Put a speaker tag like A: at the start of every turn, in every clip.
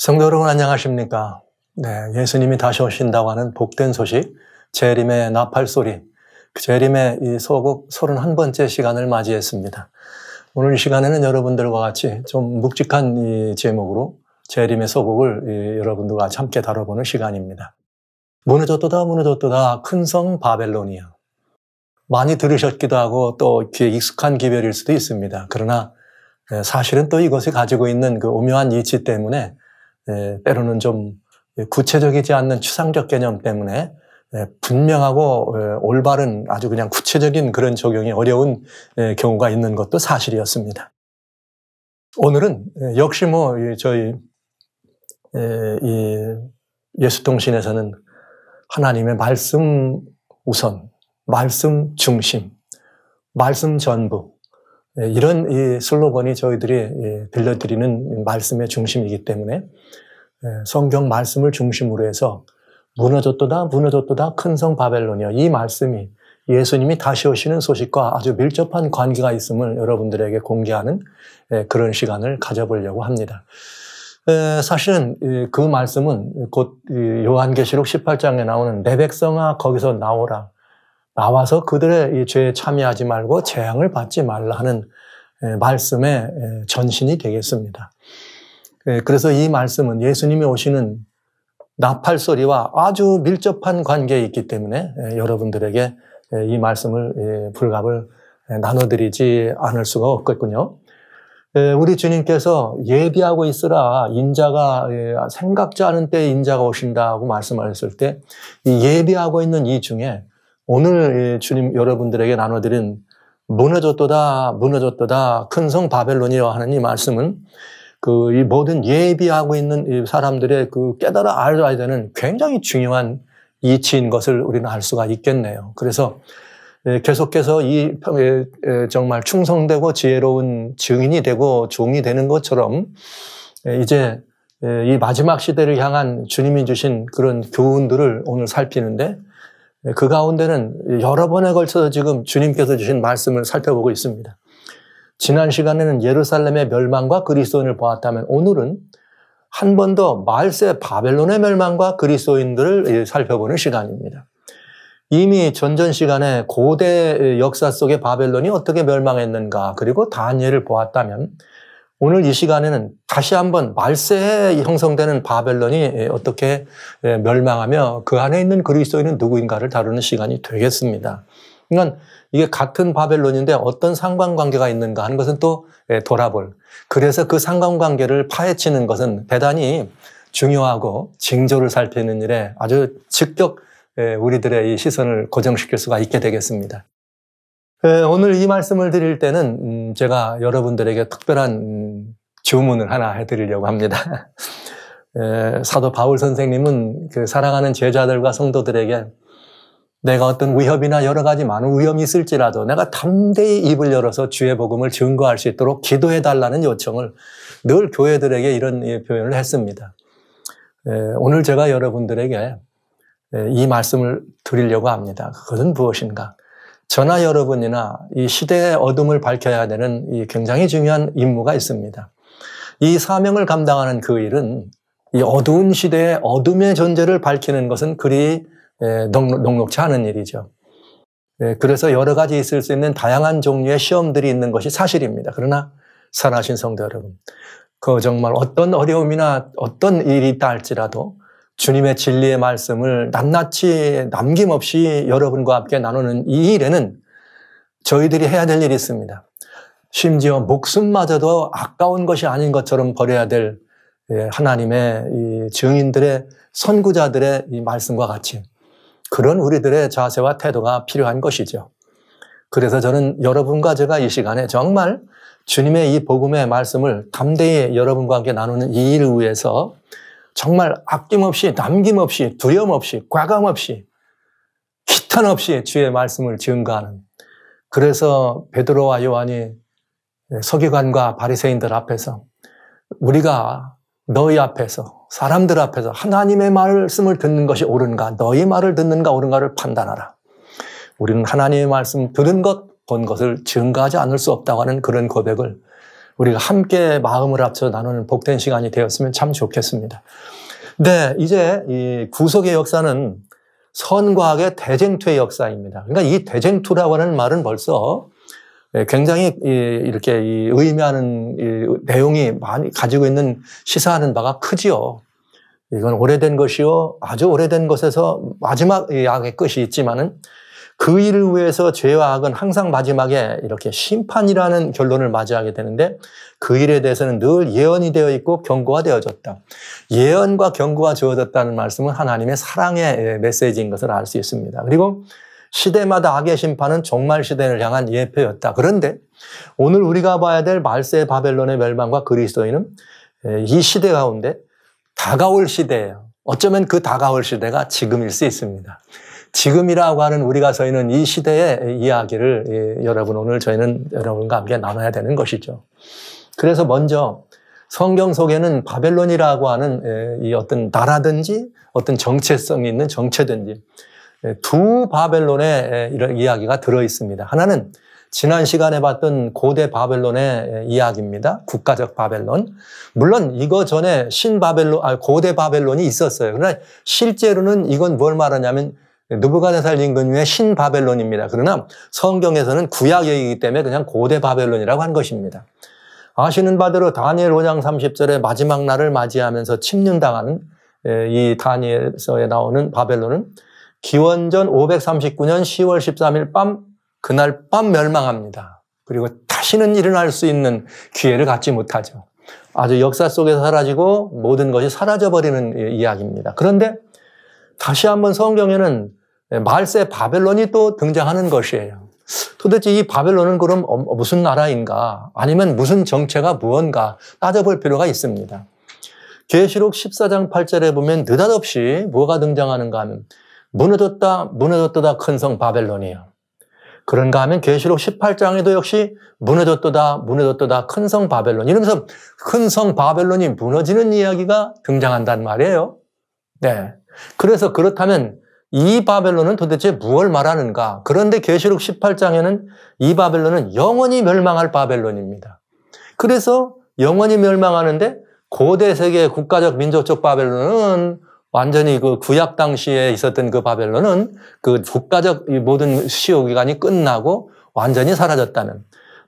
A: 성도 여러분 안녕하십니까? 네, 예수님이 다시 오신다고 하는 복된 소식, 재림의 나팔 소리, 그 재림의 이 소곡 31번째 시간을 맞이했습니다. 오늘 이 시간에는 여러분들과 같이 좀 묵직한 이 제목으로 재림의 소곡을 여러분들과 같이 함께 다뤄보는 시간입니다. 무너졌도다 무너졌도다 큰 성 바벨로니아. 많이 들으셨기도 하고 또 귀에 익숙한 기별일 수도 있습니다. 그러나 네, 사실은 또 이것이 가지고 있는 그 오묘한 이치 때문에 예, 때로는 좀 구체적이지 않는 추상적 개념 때문에 예, 분명하고 예, 올바른 아주 그냥 구체적인 그런 적용이 어려운 경우가 있는 것도 사실이었습니다. 오늘은 역시 뭐 저희 예수통신에서는 하나님의 말씀 우선, 말씀 중심, 말씀 전부, 예, 이런 이 슬로건이 저희들이 예, 들려드리는 말씀의 중심이기 때문에 예, 성경 말씀을 중심으로 해서 무너졌도다 무너졌도다 큰 성 바벨론이여 이 말씀이 예수님이 다시 오시는 소식과 아주 밀접한 관계가 있음을 여러분들에게 공개하는 그런 시간을 가져보려고 합니다. 사실은 그 말씀은 곧 요한계시록 18장에 나오는 내 백성아 거기서 나오라 나와서 그들의 죄에 참여하지 말고 재앙을 받지 말라 는 예, 말씀의 예, 전신이 되겠습니다. 예, 그래서 이 말씀은 예수님이 오시는 나팔 소리와 아주 밀접한 관계에 있기 때문에 여러분들에게 이 말씀을 불갑을 나눠드리지 않을 수가 없겠군요. 우리 주님께서 예비하고 있으라 인자가 생각지 않은 때 인자가 오신다고 말씀하셨을 때 예비하고 있는 이 중에 오늘 주님 여러분들에게 나눠드린 무너졌도다, 무너졌도다, 큰 성 바벨론이라 하는 이 말씀은 그 이 모든 예비하고 있는 사람들의 그 깨달아 알아야 되는 굉장히 중요한 이치인 것을 우리는 알 수가 있겠네요. 그래서 예, 계속해서 이 예, 예, 정말 충성되고 지혜로운 증인이 되고 종이 되는 것처럼 이제 이 마지막 시대를 향한 주님이 주신 그런 교훈들을 오늘 살피는데 네, 그 가운데는 여러 번에 걸쳐서 지금 주님께서 주신 말씀을 살펴보고 있습니다. 지난 시간에는 예루살렘의 멸망과 그리스도인을 보았다면 오늘은 한 번 더 말세 바벨론의 멸망과 그리스도인들을 예, 살펴보는 시간입니다. 이미 전전 시간에 고대 역사 속의 바벨론이 어떻게 멸망했는가 그리고 다니엘을 보았다면 오늘 이 시간에는 다시 한번 말세에 형성되는 바벨론이 예, 어떻게 예, 멸망하며 그 안에 있는 그리스도인은 누구인가를 다루는 시간이 되겠습니다. 그러니까 이게 같은 바벨론인데 어떤 상관관계가 있는가 하는 것은 또 예, 돌아볼. 그래서 그 상관관계를 파헤치는 것은 대단히 중요하고 징조를 살피는 일에 아주 직격 우리들의 시선을 고정시킬 수가 있게 되겠습니다. 예, 오늘 이 말씀을 드릴 때는 음, 제가 여러분들에게 특별한 음, 주문을 하나 해드리려고 합니다. 예, 사도 바울 선생님은 그 사랑하는 제자들과 성도들에게 내가 어떤 위협이나 여러 가지 많은 위험이 있을지라도 내가 담대히 입을 열어서 주의 복음을 증거할 수 있도록 기도해 달라는 요청을 늘 교회들에게 이런 예, 표현을 했습니다. 오늘 제가 여러분들에게 이 말씀을 드리려고 합니다. 그것은 무엇인가? 저나 여러분이나 이 시대의 어둠을 밝혀야 되는 이 굉장히 중요한 임무가 있습니다. 이 사명을 감당하는 그 일은 이 어두운 시대의 어둠의 존재를 밝히는 것은 그리 예, 녹록치 않은 일이죠. 예, 그래서 여러 가지 있을 수 있는 다양한 종류의 시험들이 있는 것이 사실입니다. 그러나 살하신 성도 여러분, 그 정말 어떤 어려움이나 어떤 일이 있다 할지라도 주님의 진리의 말씀을 낱낱이 남김없이 여러분과 함께 나누는 이 일에는 저희들이 해야 될 일이 있습니다. 심지어 목숨마저도 아까운 것이 아닌 것처럼 버려야 될 예, 하나님의 증인들의 선구자들의 말씀과 같이 그런 우리들의 자세와 태도가 필요한 것이죠. 그래서 저는 여러분과 제가 이 시간에 정말 주님의 이 복음의 말씀을 담대히 여러분과 함께 나누는 이 일을 위해서 정말 아낌없이 남김없이 두려움 없이 과감 없이 기탄 없이 주의 말씀을 증거하는 그래서 베드로와 요한이 서기관과 바리새인들 앞에서 우리가 너희 앞에서 사람들 앞에서 하나님의 말씀을 듣는 것이 옳은가 너희 말을 듣는가 옳은가를 판단하라. 우리는 하나님의 말씀 들은 것, 본 것을 증거하지 않을 수 없다고 하는 그런 고백을 우리가 함께 마음을 합쳐 나누는 복된 시간이 되었으면 참 좋겠습니다. 네, 이제 이 구속의 역사는 선과학의 대쟁투의 역사입니다. 그러니까 이 대쟁투라고 하는 말은 벌써 예, 굉장히 이렇게 의미하는 내용이 많이 가지고 있는 시사하는 바가 크지요. 이건 오래된 것이요. 아주 오래된 것에서 마지막 약의 끝이 있지만은 그 일을 위해서 죄와 악은 항상 마지막에 이렇게 심판이라는 결론을 맞이하게 되는데 그 일에 대해서는 늘 예언이 되어 있고 경고가 되어졌다. 예언과 경고가 주어졌다는 말씀은 하나님의 사랑의 예, 메시지인 것을 알 수 있습니다. 그리고 시대마다 악의 심판은 종말 시대를 향한 예표였다. 그런데 오늘 우리가 봐야 될 말세 바벨론의 멸망과 그리스도인은 예, 이 시대 가운데 다가올 시대예요. 어쩌면 그 다가올 시대가 지금일 수 있습니다. 지금이라고 하는 우리가 서 있는 이 시대의 이야기를 예, 여러분 오늘 저희는 여러분과 함께 나눠야 되는 것이죠. 그래서 먼저 성경 속에는 바벨론이라고 하는 예, 이 어떤 나라든지 어떤 정체성이 있는 정체든지 예, 두 바벨론의 이런 이야기가 들어 있습니다. 하나는 지난 시간에 봤던 고대 바벨론의 이야기입니다. 국가적 바벨론. 물론 이거 전에 신바벨론, 아, 고대 바벨론이 있었어요. 그러나 실제로는 이건 뭘 말하냐면 느부갓네살 임금의 신바벨론입니다. 그러나 성경에서는 구약이기 때문에 그냥 고대 바벨론이라고 한 것입니다. 아시는 바대로 다니엘 5장 30절에 마지막 날을 맞이하면서 침륜당하는 이 다니엘서에 나오는 바벨론은 기원전 539년 10월 13일 밤 그날 밤 멸망합니다. 그리고 다시는 일어날 수 있는 기회를 갖지 못하죠. 아주 역사 속에 서 사라지고 모든 것이 사라져버리는 예, 이야기입니다. 그런데 다시 한번 성경에는 예, 말세 바벨론이 또 등장하는 것이에요. 도대체 이 바벨론은 그럼 무슨 나라인가 아니면 무슨 정체가 무언가 따져볼 필요가 있습니다. 계시록 14장 8절에 보면 느닷없이 뭐가 등장하는가 하면 무너졌다 무너졌다 큰 성 바벨론이에요. 그런가 하면 계시록 18장에도 역시 무너졌다무너졌다큰 성 바벨론 이러면서 큰 성 바벨론이 무너지는 이야기가 등장한단 말이에요. 네. 그래서 그렇다면 이 바벨론은 도대체 무엇을 말하는가? 그런데 계시록 18장에는 이 바벨론은 영원히 멸망할 바벨론입니다. 그래서 영원히 멸망하는데 고대 세계 국가적 민족적 바벨론은 완전히 그 구약 당시에 있었던 그 바벨론은 그 국가적 모든 시효 기간이 끝나고 완전히 사라졌다는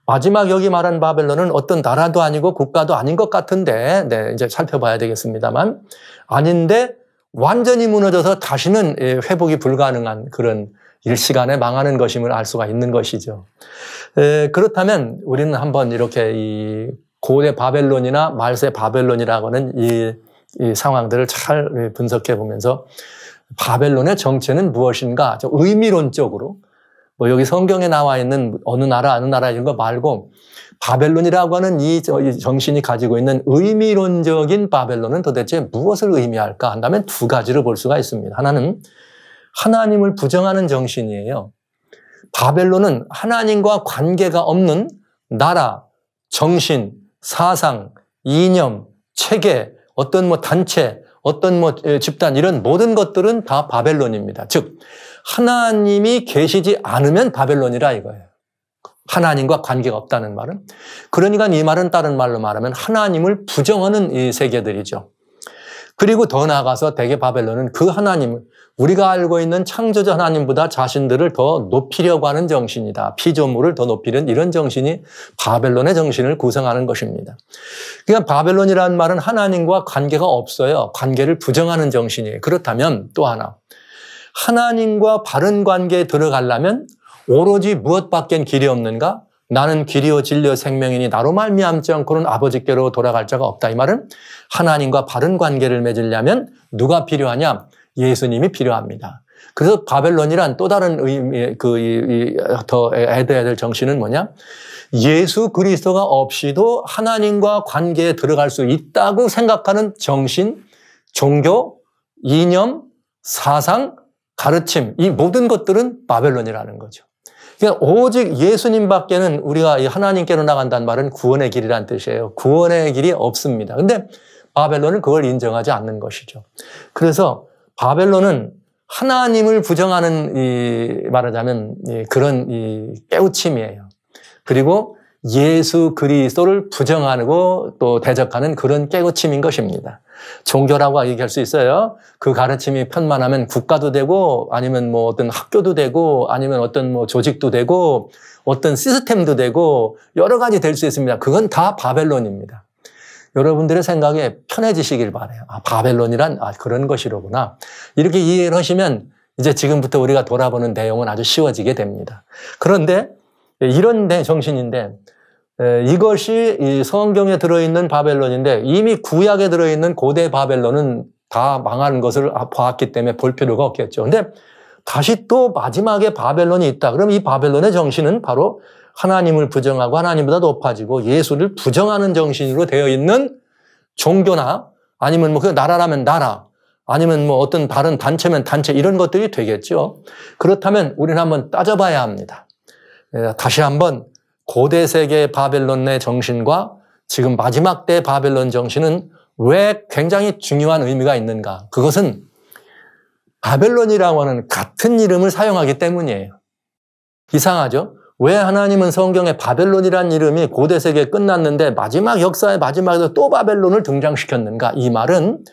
A: 마지막 여기 말한 바벨론은 어떤 나라도 아니고 국가도 아닌 것 같은데, 네, 이제 살펴봐야 되겠습니다만. 아닌데, 완전히 무너져서 다시는 예, 회복이 불가능한 그런 일시간에 망하는 것임을 알 수가 있는 것이죠. 그렇다면 우리는 한번 이렇게 이 고대 바벨론이나 말세 바벨론이라고 하는 이, 이 상황들을 잘 예, 분석해 보면서 바벨론의 정체는 무엇인가 의미론적으로 뭐 여기 성경에 나와 있는 어느 나라 어느 나라 이런 거 말고 바벨론이라고 하는 이 정신이 가지고 있는 의미론적인 바벨론은 도대체 무엇을 의미할까 한다면 두 가지를 볼 수가 있습니다. 하나는 하나님을 부정하는 정신이에요. 바벨론은 하나님과 관계가 없는 나라, 정신, 사상, 이념, 체계, 어떤 뭐 단체, 어떤 뭐 집단 이런 모든 것들은 다 바벨론입니다. 즉 하나님이 계시지 않으면 바벨론이라 이거예요. 하나님과 관계가 없다는 말은. 그러니까 이 말은 다른 말로 말하면 하나님을 부정하는 이 세계들이죠. 그리고 더 나아가서 대개 바벨론은 그하나님 우리가 알고 있는 창조자 하나님보다 자신들을 더 높이려고 하는 정신이다. 피조물을 더 높이는 이런 정신이 바벨론의 정신을 구성하는 것입니다. 그러 그러니까 바벨론이라는 말은 하나님과 관계가 없어요. 관계를 부정하는 정신이에요. 그렇다면 또 하나. 하나님과 바른 관계에 들어가려면 오로지 무엇밖엔 길이 없는가? 나는 길이요 진리요 생명이니 나로 말미암지 않고는 아버지께로 돌아갈 자가 없다. 이 말은 하나님과 바른 관계를 맺으려면 누가 필요하냐? 예수님이 필요합니다. 그래서 바벨론이란 또 다른 의미, 그, 더 애드해야 될 정신은 뭐냐? 예수 그리스도가 없이도 하나님과 관계에 들어갈 수 있다고 생각하는 정신, 종교, 이념, 사상, 가르침, 이 모든 것들은 바벨론이라는 거죠. 그러니까 오직 예수님 밖에는 우리가 하나님께로 나간다는 말은 구원의 길이란 뜻이에요. 구원의 길이 없습니다. 근데 바벨론은 그걸 인정하지 않는 것이죠. 그래서 바벨론은 하나님을 부정하는 이 말하자면 이 예, 그런 이 깨우침이에요. 그리고 예수 그리스도를 부정하고 또 대적하는 그런 깨우침인 것입니다. 종교라고 얘기할 수 있어요. 그 가르침이 편만하면 국가도 되고 아니면 뭐 어떤 학교도 되고 아니면 어떤 뭐 조직도 되고 어떤 시스템도 되고 여러 가지 될 수 있습니다. 그건 다 바벨론입니다. 여러분들의 생각에 편해지시길 바래요. 아, 바벨론이란 아, 그런 것이로구나. 이렇게 이해를 하시면 이제 지금부터 우리가 돌아보는 내용은 아주 쉬워지게 됩니다. 그런데 이런 내 정신인데 이것이 이 성경에 들어있는 바벨론인데 이미 구약에 들어있는 고대 바벨론은 다 망하는 것을 보았기 아, 때문에 볼 필요가 없겠죠. 그런데 다시 또 마지막에 바벨론이 있다. 그럼 이 바벨론의 정신은 바로 하나님을 부정하고 하나님보다 높아지고 예수를 부정하는 정신으로 되어 있는 종교나 아니면 뭐 그 나라라면 나라 아니면 뭐 어떤 다른 단체면 단체 이런 것들이 되겠죠. 그렇다면 우리는 한번 따져봐야 합니다. 다시 한번 고대 세계 바벨론 의 정신과 지금 마지막 때 바벨론 정신은 왜 굉장히 중요한 의미가 있는가? 그것은 바벨론이라고 하는 같은 이름을 사용하기 때문이에요. 이상하죠? 왜 하나님은 성경에 바벨론이란 이름이 고대 세계에 끝났는데 마지막 역사의 마지막에도또 바벨론을 등장시켰는가? 이 말은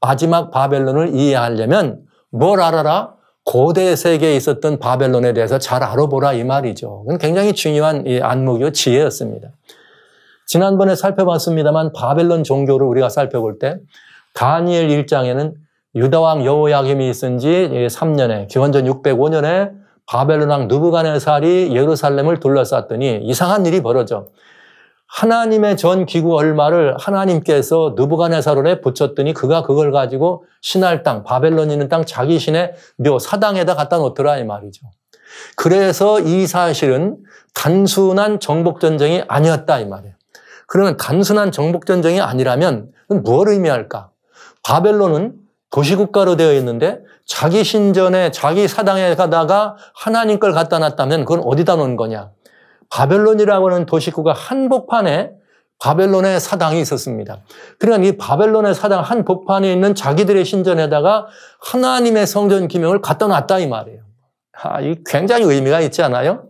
A: 마지막 바벨론을 이해하려면 뭘 알아라? 고대 세계에 있었던 바벨론에 대해서 잘 알아보라 이 말이죠. 굉장히 중요한 안목이요 지혜였습니다. 지난번에 살펴봤습니다만 바벨론 종교를 우리가 살펴볼 때 다니엘 1장에는 유다왕 여호야김이 있은 지 3년에 예, 기원전 605년에 바벨론왕 누부간네살이 예루살렘을 둘러쌌더니 이상한 일이 벌어져. 하나님의 전 기구 얼마를 하나님께서 누부가네사론에 붙였더니 그가 그걸 가지고 신할 땅 바벨론 있는 땅 자기 신의 묘 사당에다 갖다 놓더라 이 말이죠. 그래서 이 사실은 단순한 정복 전쟁이 아니었다 이 말이에요. 그러면 단순한 정복 전쟁이 아니라면 무엇을 의미할까? 바벨론은 도시국가로 되어 있는데 자기 신전에 자기 사당에 가다가 하나님 걸 갖다 놨다면 그건 어디다 놓은 거냐? 바벨론이라고 하는 도시구가 한복판에 바벨론의 사당이 있었습니다. 그러니까 이 바벨론의 사당 한복판에 있는 자기들의 신전에다가 하나님의 성전 기명을 갖다 놨다 이 말이에요. 아, 이 굉장히 의미가 있지 않아요?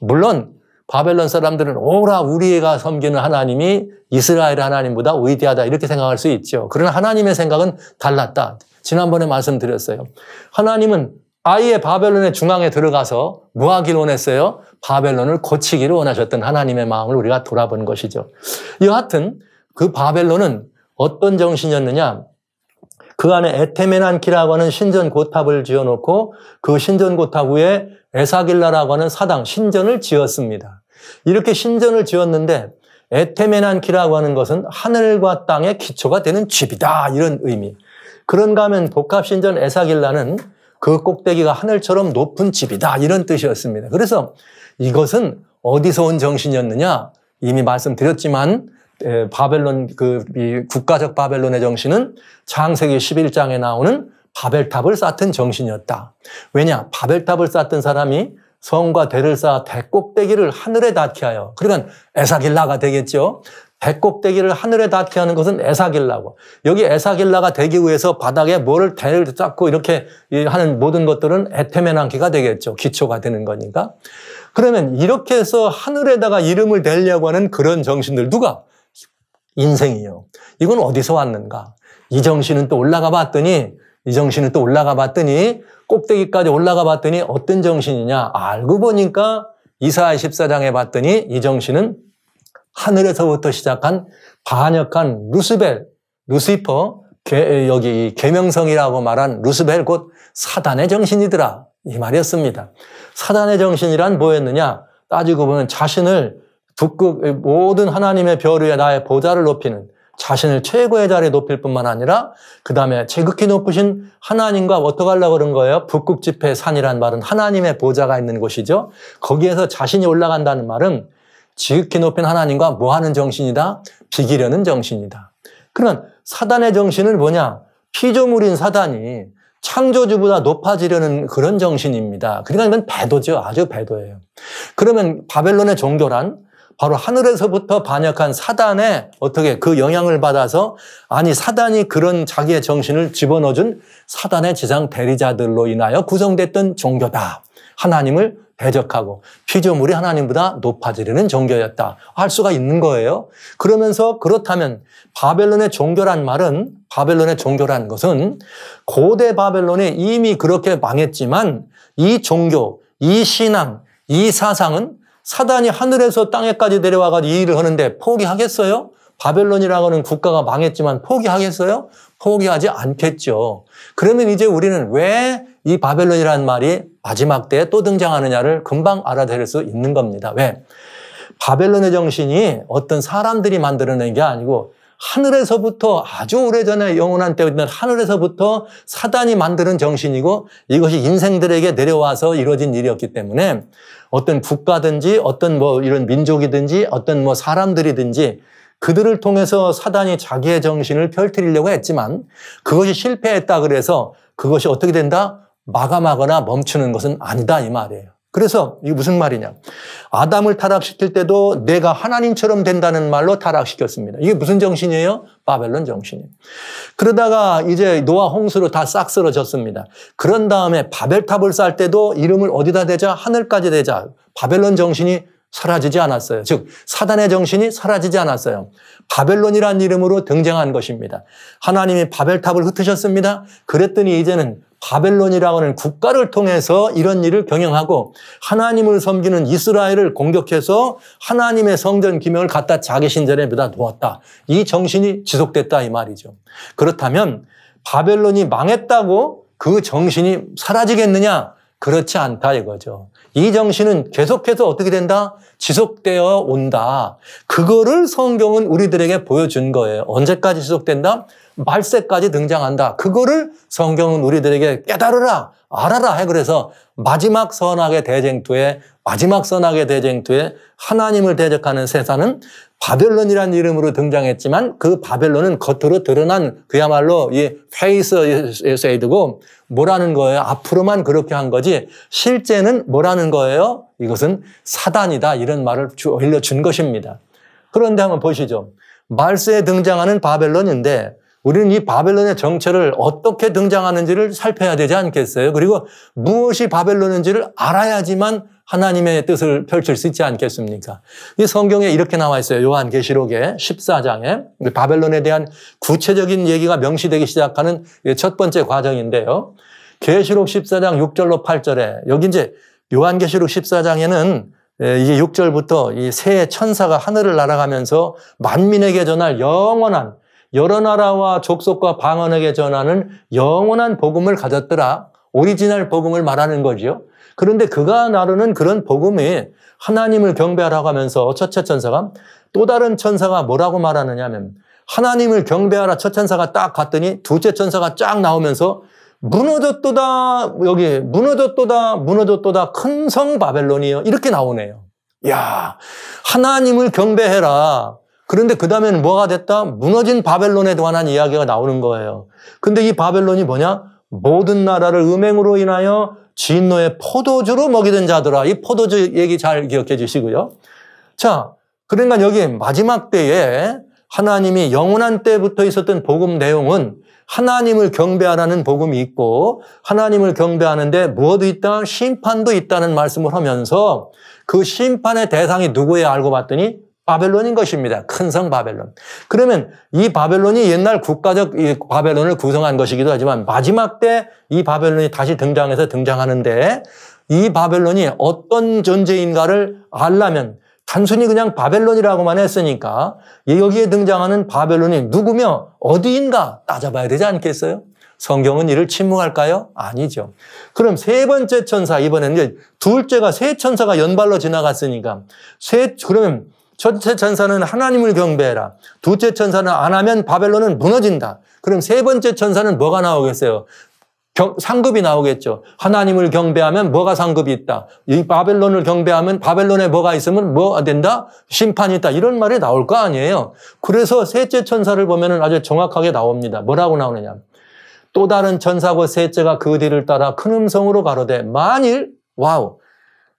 A: 물론 바벨론 사람들은 오라 우리가 섬기는 하나님이 이스라엘 하나님보다 위대하다 이렇게 생각할 수 있죠. 그러나 하나님의 생각은 달랐다. 지난번에 말씀드렸어요. 하나님은 아예 바벨론의 중앙에 들어가서 뭐 하기를 원했어요? 바벨론을 고치기를 원하셨던 하나님의 마음을 우리가 돌아본 것이죠. 여하튼 그 바벨론은 어떤 정신이었느냐? 그 안에 에테메난키라고 하는 신전 고탑을 지어놓고 그 신전 고탑 위에 에사길라라고 하는 사당, 신전을 지었습니다. 이렇게 신전을 지었는데 에테메난키라고 하는 것은 하늘과 땅의 기초가 되는 집이다. 이런 의미. 그런가 하면 복합신전 에사길라는 그 꼭대기가 하늘처럼 높은 집이다. 이런 뜻이었습니다. 그래서 이것은 어디서 온 정신이었느냐? 이미 말씀드렸지만 바벨론 그 국가적 바벨론의 정신은 창세기 11장에 나오는 바벨탑을 쌓던 정신이었다. 왜냐? 바벨탑을 쌓던 사람이 성과 대를 쌓아 대꼭대기를 하늘에 닿게 하여 그러니까 에사길라가 되겠죠. 배꼽대기를 하늘에 닿게 하는 것은 에사길라고. 여기 에사길라가 되기 위해서 바닥에 뭐를 대를 잡고 이렇게 하는 모든 것들은 에테메난키가 되겠죠. 기초가 되는 거니까. 그러면 이렇게 해서 하늘에다가 이름을 대려고 하는 그런 정신들 누가? 인생이요. 이건 어디서 왔는가? 이 정신은 또 올라가 봤더니 이 정신은 또 올라가 봤더니 꼭대기까지 올라가 봤더니 어떤 정신이냐? 알고 보니까 이사 14장에 봤더니 이 정신은 하늘에서부터 시작한 반역한 루스벨, 루시퍼, 개, 여기 개명성이라고 말한 루스벨 곧 사단의 정신이더라 이 말이었습니다. 사단의 정신이란 뭐였느냐? 따지고 보면 자신을 북극 모든 하나님의 별 위에 나의 보좌를 높이는 자신을 최고의 자리에 높일 뿐만 아니라 그 다음에 제극히 높으신 하나님과 어떻게 하려고 그런 거예요? 북극집회 산이라는 말은 하나님의 보좌가 있는 곳이죠. 거기에서 자신이 올라간다는 말은 지극히 높은 하나님과 뭐하는 정신이다? 비기려는 정신이다. 그러면 사단의 정신을 뭐냐? 피조물인 사단이 창조주보다 높아지려는 그런 정신입니다. 그러니까 이건 배도죠. 아주 배도예요. 그러면 바벨론의 종교란 바로 하늘에서부터 반역한 사단에 어떻게 그 영향을 받아서 아니 사단이 그런 자기의 정신을 집어넣어준 사단의 지상 대리자들로 인하여 구성됐던 종교다. 하나님을 대적하고 피조물이 하나님보다 높아지려는 종교였다 할 수가 있는 거예요. 그러면서 그렇다면 바벨론의 종교란 말은 바벨론의 종교란 것은 고대 바벨론이 이미 그렇게 망했지만 이 종교, 이 신앙, 이 사상은 사단이 하늘에서 땅에까지 내려와가지고 이 일을 하는데 포기하겠어요? 바벨론이라고 하는 국가가 망했지만 포기하겠어요? 포기하지 않겠죠. 그러면 이제 우리는 왜이 바벨론이라는 말이 마지막 때에 또 등장하느냐를 금방 알아들을 수 있는 겁니다. 왜? 바벨론의 정신이 어떤 사람들이 만들어낸 게 아니고 하늘에서부터 아주 오래전에 영원한 때에 있는 하늘에서부터 사단이 만드는 정신이고 이것이 인생들에게 내려와서 이루어진 일이었기 때문에 어떤 국가든지 어떤 뭐 이런 민족이든지 어떤 뭐 사람들이든지 그들을 통해서 사단이 자기의 정신을 펼치려고 했지만 그것이 실패했다 그래서 그것이 어떻게 된다? 마감하거나 멈추는 것은 아니다 이 말이에요. 그래서 이게 무슨 말이냐? 아담을 타락시킬 때도 내가 하나님처럼 된다는 말로 타락시켰습니다. 이게 무슨 정신이에요? 바벨론 정신이에요. 그러다가 이제 노아 홍수로 다 싹 쓰러졌습니다. 그런 다음에 바벨탑을 쌓을 때도 이름을 어디다 대자? 하늘까지 대자. 바벨론 정신이 사라지지 않았어요. 즉 사단의 정신이 사라지지 않았어요. 바벨론이란 이름으로 등장한 것입니다. 하나님이 바벨탑을 흩으셨습니다. 그랬더니 이제는 바벨론이라는 고하 국가를 통해서 이런 일을 경영하고 하나님을 섬기는 이스라엘을 공격해서 하나님의 성전 기명을 갖다 자기 신전에 묻다 놓았다. 이 정신이 지속됐다 이 말이죠. 그렇다면 바벨론이 망했다고 그 정신이 사라지겠느냐? 그렇지 않다 이거죠. 이 정신은 계속해서 어떻게 된다? 지속되어 온다. 그거를 성경은 우리들에게 보여준 거예요. 언제까지 지속된다? 말세까지 등장한다. 그거를 성경은 우리들에게 깨달으라, 알아라 해 그래서 마지막 선악의 대쟁투에 마지막 선악의 대쟁투에 하나님을 대적하는 세상은 바벨론이라는 이름으로 등장했지만 그 바벨론은 겉으로 드러난 그야말로 이 페이스 에 세이드고 뭐라는 거예요? 앞으로만 그렇게 한 거지 실제는 뭐라는 거예요? 이것은 사단이다 이런 말을 주, 일러준 것입니다. 그런데 한번 보시죠. 말세에 등장하는 바벨론인데 우리는 이 바벨론의 정체를 어떻게 등장하는지를 살펴야 되지 않겠어요? 그리고 무엇이 바벨론인지를 알아야지만 하나님의 뜻을 펼칠 수 있지 않겠습니까? 이 성경에 이렇게 나와 있어요. 요한계시록에 14장에 바벨론에 대한 구체적인 얘기가 명시되기 시작하는 첫 번째 과정인데요. 계시록 14장 6절로 8절에 여기 이제 요한계시록 14장에는 예, 이게 6절부터 이 새 천사가 하늘을 날아가면서 만민에게 전할 영원한 여러 나라와 족속과 방언에게 전하는 영원한 복음을 가졌더라. 오리지널 복음을 말하는 거지요. 그런데 그가 나르는 그런 복음이 하나님을 경배하라고 하면서 첫째 천사가 또 다른 천사가 뭐라고 말하느냐면 하 하나님을 경배하라 첫 천사가 딱 갔더니 둘째 천사가 쫙 나오면서 무너졌도다 여기 무너졌도다 무너졌도다 큰 성 바벨론이요 이렇게 나오네요. 야 하나님을 경배해라 그런데 그 다음에는 뭐가 됐다? 무너진 바벨론에 관한 이야기가 나오는 거예요. 근데 이 바벨론이 뭐냐? 모든 나라를 음행으로 인하여 진노의 포도주로 먹이던 자들아. 이 포도주 얘기 잘 기억해 주시고요. 자, 그러니까 여기 마지막 때에 하나님이 영원한 때부터 있었던 복음 내용은 하나님을 경배하라는 복음이 있고 하나님을 경배하는데 무엇도 있다? 심판도 있다는 말씀을 하면서 그 심판의 대상이 누구예 알고 봤더니 바벨론인 것입니다. 큰 성 바벨론. 그러면 이 바벨론이 옛날 국가적 바벨론을 구성한 것이기도 하지만 마지막 때 이 바벨론이 다시 등장해서 등장하는데 이 바벨론이 어떤 존재인가를 알라면 단순히 그냥 바벨론이라고만 했으니까 예, 여기에 등장하는 바벨론이 누구며 어디인가 따져봐야 되지 않겠어요? 성경은 이를 침묵할까요? 아니죠. 그럼 세 번째 천사 이번에는 둘째가 세 천사가 연발로 지나갔으니까 세 그러면 첫째 천사는 하나님을 경배해라. 둘째 천사는 안 하면 바벨론은 무너진다. 그럼 세 번째 천사는 뭐가 나오겠어요? 경, 상급이 나오겠죠. 하나님을 경배하면 뭐가 상급이 있다. 이 바벨론을 경배하면 바벨론에 뭐가 있으면 뭐가 된다? 심판이 있다. 이런 말이 나올 거 아니에요. 그래서 셋째 천사를 보면 아주 정확하게 나옵니다. 뭐라고 나오느냐. 또 다른 천사고 셋째가 그 뒤를 따라 큰 음성으로 가로되 만일 와우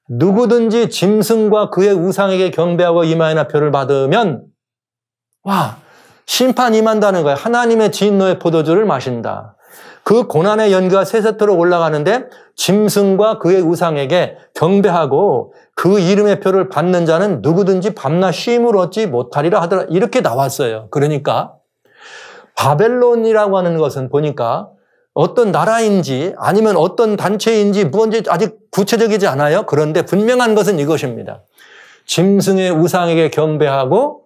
A: 누구든지 짐승과 그의 우상에게 경배하고 이마이나 표를 받으면 와 심판 임한다는 거예요. 하나님의 진노의 포도주를 마신다. 그 고난의 연기가 세세토록 올라가는데 짐승과 그의 우상에게 경배하고 그 이름의 표를 받는 자는 누구든지 밤낮 쉼을 얻지 못하리라 하더라. 이렇게 나왔어요. 그러니까 바벨론이라고 하는 것은 보니까 어떤 나라인지 아니면 어떤 단체인지 무언지 아직 구체적이지 않아요. 그런데 분명한 것은 이것입니다. 짐승의 우상에게 경배하고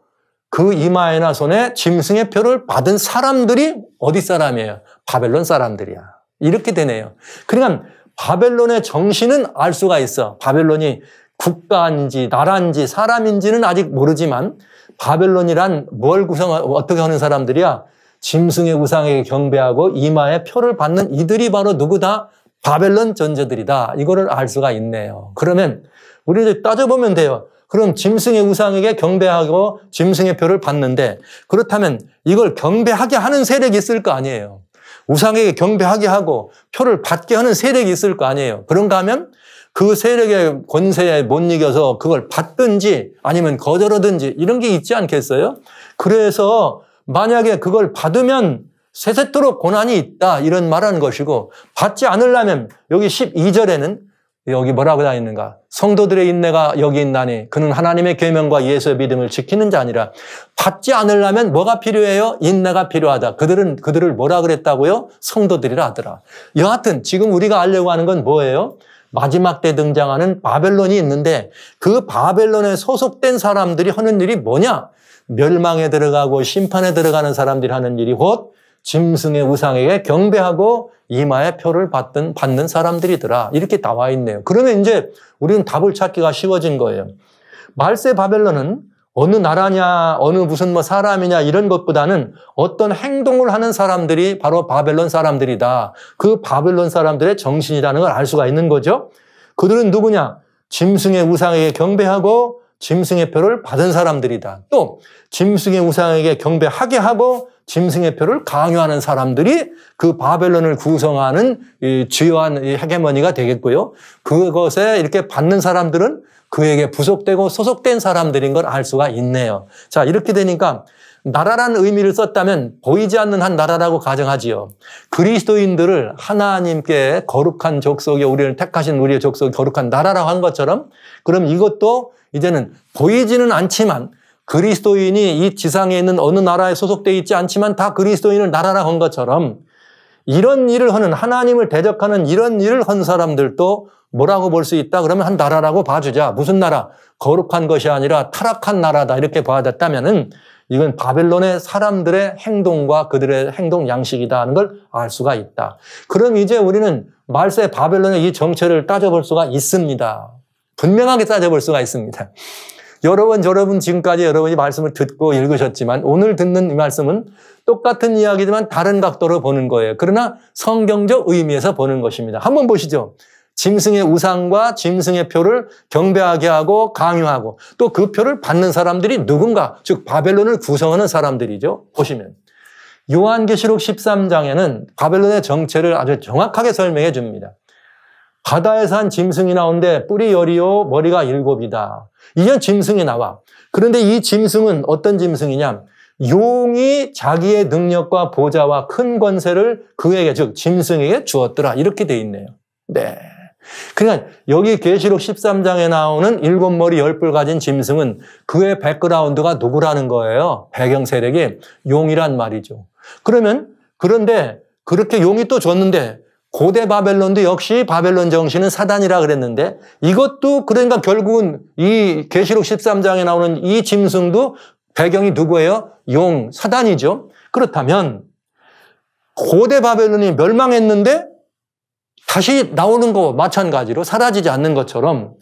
A: 그 이마에나 손에 짐승의 표를 받은 사람들이 어디 사람이에요? 바벨론 사람들이야. 이렇게 되네요. 그러니까 바벨론의 정신은 알 수가 있어. 바벨론이 국가인지 나라인지 사람인지는 아직 모르지만 바벨론이란 뭘 구성 어떻게 하는 사람들이야? 짐승의 우상에게 경배하고 이마에 표를 받는 이들이 바로 누구다? 바벨론 전제들이다. 이거를 알 수가 있네요. 그러면 우리 이제 따져보면 돼요. 그럼 짐승의 우상에게 경배하고 짐승의 표를 받는데 그렇다면 이걸 경배하게 하는 세력이 있을 거 아니에요. 우상에게 경배하게 하고 표를 받게 하는 세력이 있을 거 아니에요. 그런가 하면 그 세력의 권세에 못 이겨서 그걸 받든지 아니면 거절하든지 이런 게 있지 않겠어요? 그래서 만약에 그걸 받으면 세세토록 고난이 있다 이런 말하는 것이고 받지 않으려면 여기 12절에는 여기 뭐라고 나 있는가? 성도들의 인내가 여기 있나니 그는 하나님의 계명과 예수의 믿음을 지키는 자 아니라 받지 않으려면 뭐가 필요해요? 인내가 필요하다. 그들은 그들을 뭐라 그랬다고요? 성도들이라 하더라. 여하튼 지금 우리가 알려고 하는 건 뭐예요? 마지막 때 등장하는 바벨론이 있는데 그 바벨론에 소속된 사람들이 하는 일이 뭐냐? 멸망에 들어가고 심판에 들어가는 사람들이 하는 일이 곧 짐승의 우상에게 경배하고 이마에 표를 받든 받는 사람들이더라. 이렇게 나와 있네요. 그러면 이제 우리는 답을 찾기가 쉬워진 거예요. 말세 바벨론은 어느 나라냐, 어느 무슨 뭐 사람이냐 이런 것보다는 어떤 행동을 하는 사람들이 바로 바벨론 사람들이다. 그 바벨론 사람들의 정신이라는 걸 알 수가 있는 거죠. 그들은 누구냐? 짐승의 우상에게 경배하고 짐승의 표를 받은 사람들이다. 또 짐승의 우상에게 경배하게 하고 짐승의 표를 강요하는 사람들이 그 바벨론을 구성하는 이 주요한 헤게머니가 되겠고요. 그것에 이렇게 받는 사람들은 그에게 부속되고 소속된 사람들인 걸 알 수가 있네요. 자, 이렇게 되니까 나라란 의미를 썼다면 보이지 않는 한 나라라고 가정하지요. 그리스도인들을 하나님께 거룩한 족속에 우리를 택하신 우리의 족속 거룩한 나라라고 한 것처럼 그럼 이것도 이제는 보이지는 않지만 그리스도인이 이 지상에 있는 어느 나라에 소속되어 있지 않지만 다 그리스도인을 나라라고 한 것처럼 이런 일을 하는 하나님을 대적하는 이런 일을 한 사람들도 뭐라고 볼 수 있다? 그러면 한 나라라고 봐주자. 무슨 나라? 거룩한 것이 아니라 타락한 나라다. 이렇게 봐줬다면은 이건 바벨론의 사람들의 행동과 그들의 행동 양식이다 하는 걸 알 수가 있다. 그럼 이제 우리는 말세 바벨론의 이 정체를 따져볼 수가 있습니다. 분명하게 따져볼 수가 있습니다. 여러분, 여러분 지금까지 여러분이 말씀을 듣고 읽으셨지만 오늘 듣는 이 말씀은 똑같은 이야기지만 다른 각도로 보는 거예요. 그러나 성경적 의미에서 보는 것입니다. 한번 보시죠. 짐승의 우상과 짐승의 표를 경배하게 하고 강요하고 또 그 표를 받는 사람들이 누군가 즉 바벨론을 구성하는 사람들이죠. 보시면 요한계시록 13장에는 바벨론의 정체를 아주 정확하게 설명해 줍니다. 바다에 산 짐승이 나오는데 뿌리 열이요 머리가 일곱이다. 이제 짐승이 나와. 그런데 이 짐승은 어떤 짐승이냐? 용이 자기의 능력과 보좌와 큰 권세를 그에게 즉 짐승에게 주었더라. 이렇게 돼 있네요. 네. 그러니까 여기 계시록 13장에 나오는 일곱 머리 열 뿔 가진 짐승은 그의 백그라운드가 누구라는 거예요. 배경 세력이 용이란 말이죠. 그러면 그런데 그렇게 용이 또 줬는데 고대 바벨론도 역시 바벨론 정신은 사단이라 그랬는데 이것도 그러니까 결국은 이 계시록 13장에 나오는 이 짐승도 배경이 누구예요? 용, 사단이죠. 그렇다면 고대 바벨론이 멸망했는데 다시 나오는 거 마찬가지로 사라지지 않는 것처럼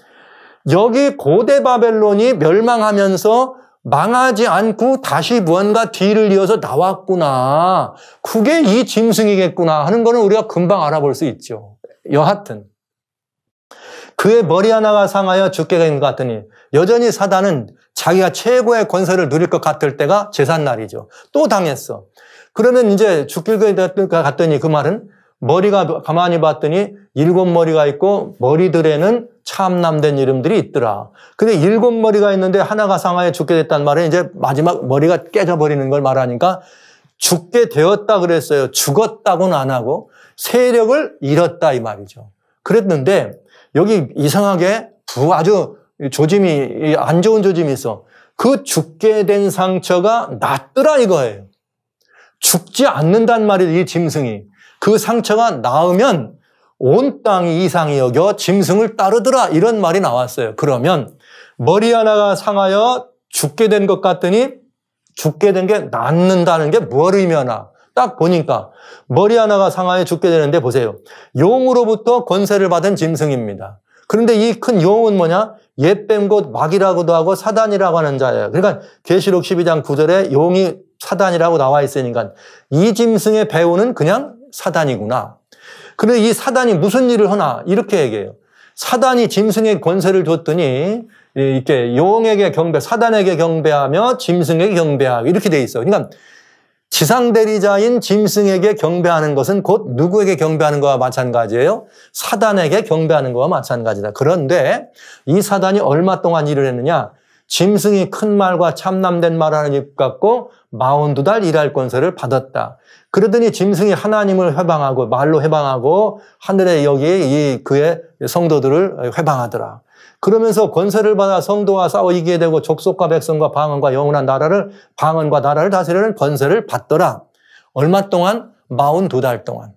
A: 여기 고대 바벨론이 멸망하면서 망하지 않고 다시 무언가 뒤를 이어서 나왔구나. 그게 이 짐승이겠구나 하는 거는 우리가 금방 알아볼 수 있죠. 여하튼 그의 머리 하나가 상하여 죽게 된 것 같더니 여전히 사단은 자기가 최고의 권세를 누릴 것 같을 때가 재산 날이죠. 또 당했어. 그러면 이제 죽게 된 것 같더니 그 말은 머리가 가만히 봤더니 일곱 머리가 있고 머리들에는 참남된 이름들이 있더라. 근데 일곱 머리가 있는데 하나가 상하에 죽게 됐단 말에 이제 마지막 머리가 깨져버리는 걸 말하니까 죽게 되었다 그랬어요. 죽었다고는 안 하고 세력을 잃었다 이 말이죠. 그랬는데 여기 이상하게 아주 조짐이 안 좋은 조짐이 있어. 그 죽게 된 상처가 낫더라 이거예요. 죽지 않는단 말이에요, 이 짐승이. 그 상처가 나으면 온 땅이 이상이 여겨 짐승을 따르더라 이런 말이 나왔어요. 그러면 머리 하나가 상하여 죽게 된 것 같더니 죽게 된 게 낫는다는 게 무엇을 의미하나? 딱 보니까 머리 하나가 상하여 죽게 되는데 보세요. 용으로부터 권세를 받은 짐승입니다. 그런데 이 큰 용은 뭐냐? 옛뱀 곧 막이라고도 하고 사단이라고 하는 자예요. 그러니까 계시록 12장 9절에 용이 사단이라고 나와 있으니까 이 짐승의 배우는 그냥 사단이구나. 그런데 이 사단이 무슨 일을 하나 이렇게 얘기해요. 사단이 짐승의 권세를 줬더니 예, 이렇게 용에게 경배, 사단에게 경배하며 짐승에게 경배하고 이렇게 돼 있어요. 그러니까 지상 대리자인 짐승에게 경배하는 것은 곧 누구에게 경배하는 것과 마찬가지예요? 사단에게 경배하는 것과 마찬가지다. 그런데 이 사단이 얼마 동안 일을 했느냐? 짐승이 큰 말과 참남된 말하는 입 같고 마흔두 달 일할 권세를 받았다. 그러더니 짐승이 하나님을 회방하고 말로 회방하고 하늘에 여기 이 그의 성도들을 회방하더라. 그러면서 권세를 받아 성도와 싸워 이기게 되고 족속과 백성과 방언과 영원한 나라를 방언과 나라를 다스리는 권세를 받더라. 얼마 동안? 마흔두 달 동안.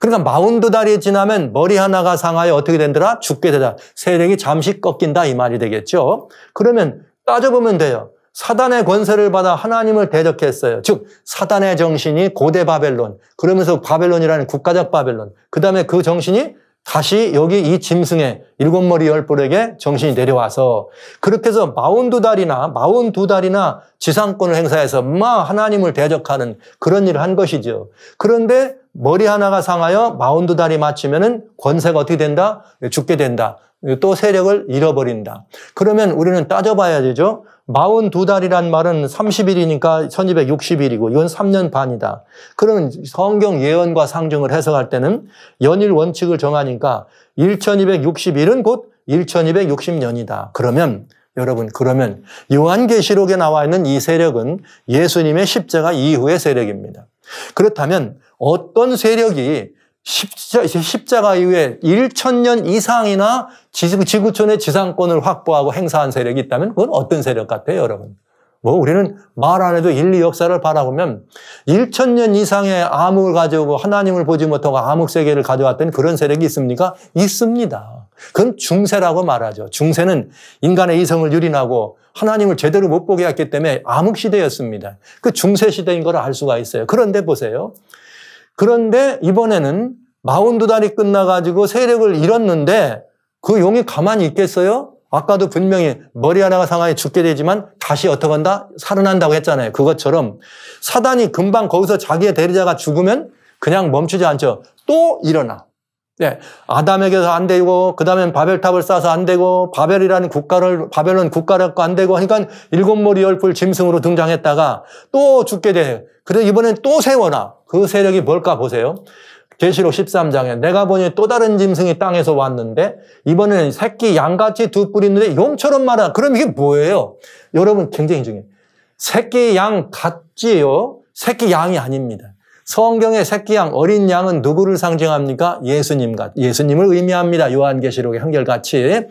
A: 그러니까 마운드 달이 지나면 머리 하나가 상하여 어떻게 된더라? 죽게 되다. 세력이 잠시 꺾인다 이 말이 되겠죠. 그러면 따져보면 돼요. 사단의 권세를 받아 하나님을 대적했어요. 즉 사단의 정신이 고대 바벨론, 그러면서 바벨론이라는 국가적 바벨론, 그 다음에 그 정신이 다시 여기 이 짐승의 일곱 머리 열 뿔에게 정신이 내려와서 그렇게 해서 마운두 달이나 마운두 달이나 지상권을 행사해서 마 하나님을 대적하는 그런 일을 한 것이죠. 그런데 머리 하나가 상하여 마운드 다리 맞추면은 권세가 어떻게 된다? 예, 죽게 된다. 또 세력을 잃어버린다. 그러면 우리는 따져봐야 되죠. 마흔 두달이란 말은 30일이니까 1260일이고 이건 3년 반이다. 그러면 성경 예언과 상정을 해석할 때는 연일 원칙을 정하니까 1260일은 곧 1260년이다. 그러면 여러분 그러면 요한계시록에 나와 있는 이 세력은 예수님의 십자가 이후의 세력입니다. 그렇다면 어떤 세력이 십자, 십자가 이후에 1천년 이상이나 지구, 촌의 지상권을 확보하고 행사한 세력이 있다면 그건 어떤 세력 같아요, 여러분? 뭐 우리는 말 안 해도 인류 역사를 바라보면 1천년 이상의 암흑을 가져오고 하나님을 보지 못하고 암흑 세계를 가져왔던 그런 세력이 있습니까? 있습니다. 그건 중세라고 말하죠. 중세는 인간의 이성을 유린하고 하나님을 제대로 못 보게 했기 때문에 암흑 시대였습니다. 그 중세 시대인 걸 알 수가 있어요. 그런데 보세요. 그런데 이번에는 마운드 달이 끝나가지고 세력을 잃었는데 그 용이 가만히 있겠어요? 아까도 분명히 머리 하나가 상하에 죽게 되지만 다시 어떻게 한다? 살아난다고 했잖아요. 그것처럼 사단이 금방 거기서 자기의 대리자가 죽으면 그냥 멈추지 않죠. 또 일어나. 네. 아담에게서 안 되고, 그 다음엔 바벨탑을 쌓아서 안 되고, 바벨이라는 국가를, 바벨은 국가라고 안 되고 하니까 일곱 머리 열풀 짐승으로 등장했다가 또 죽게 돼. 그래서 이번엔 또 세워놔. 그 세력이 뭘까 보세요. 계시록 13장에 내가 보니 또 다른 짐승이 땅에서 왔는데 이번에는 새끼 양같이 두 뿔이 있는데 용처럼 말하 그럼 이게 뭐예요? 여러분 굉장히 중요해요. 새끼 양 같지요? 새끼 양이 아닙니다. 성경의 새끼 양, 어린 양은 누구를 상징합니까? 예수님 같, 예수님을 의미합니다. 요한계시록의 한결같이.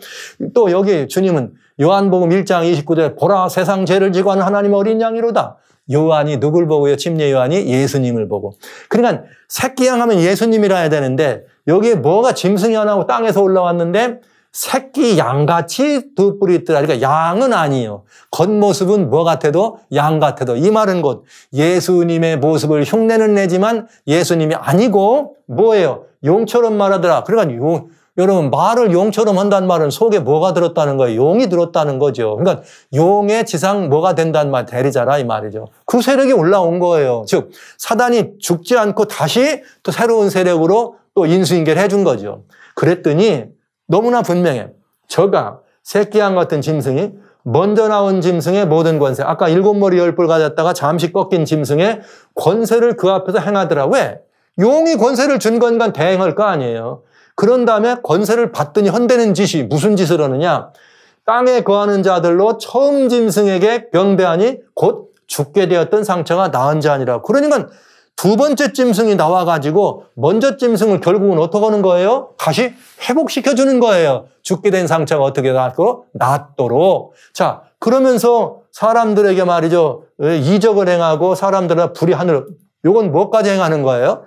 A: 또 여기 주님은 요한복음 1장 29절에 보라 세상 죄를 지고 하는 하나님 어린 양이로다. 요한이 누굴 보고요? 침례 요한이 예수님을 보고. 그러니까 새끼양 하면 예수님이라 해야 되는데 여기에 뭐가 짐승이 하나고 땅에서 올라왔는데 새끼 양같이 두 뿔이 있더라. 그러니까 양은 아니에요. 겉모습은 뭐 같아도 양 같아도. 이 말은 곧 예수님의 모습을 흉내는 내지만 예수님이 아니고 뭐예요? 용처럼 말하더라. 그러니까 용, 여러분 말을 용처럼 한다는 말은 속에 뭐가 들었다는 거예요? 용이 들었다는 거죠. 그러니까 용의 지상 뭐가 된다는 말 대리자라 이 말이죠. 그 세력이 올라온 거예요. 즉 사단이 죽지 않고 다시 또 새로운 세력으로 또 인수인계를 해준 거죠. 그랬더니 너무나 분명해. 저가 새끼양 같은 짐승이 먼저 나온 짐승의 모든 권세, 아까 일곱 머리 열불 가졌다가 잠시 꺾인 짐승의 권세를 그 앞에서 행하더라. 왜? 용이 권세를 준 건간 대행할 거 아니에요. 그런 다음에 권세를 받더니 헌대는 짓이 무슨 짓을 하느냐? 땅에 거하는 자들로 처음 짐승에게 병배하니 곧 죽게 되었던 상처가 나은 자 아니라. 그러니까 두 번째 짐승이 나와가지고 먼저 짐승을 결국은 어떻게 하는 거예요? 다시 회복시켜주는 거예요. 죽게 된 상처가 어떻게 낫고 낫도록. 자, 그러면서 사람들에게 말이죠. 이적을 행하고 사람들의 불이 하늘. 요건 뭐까지 행하는 거예요?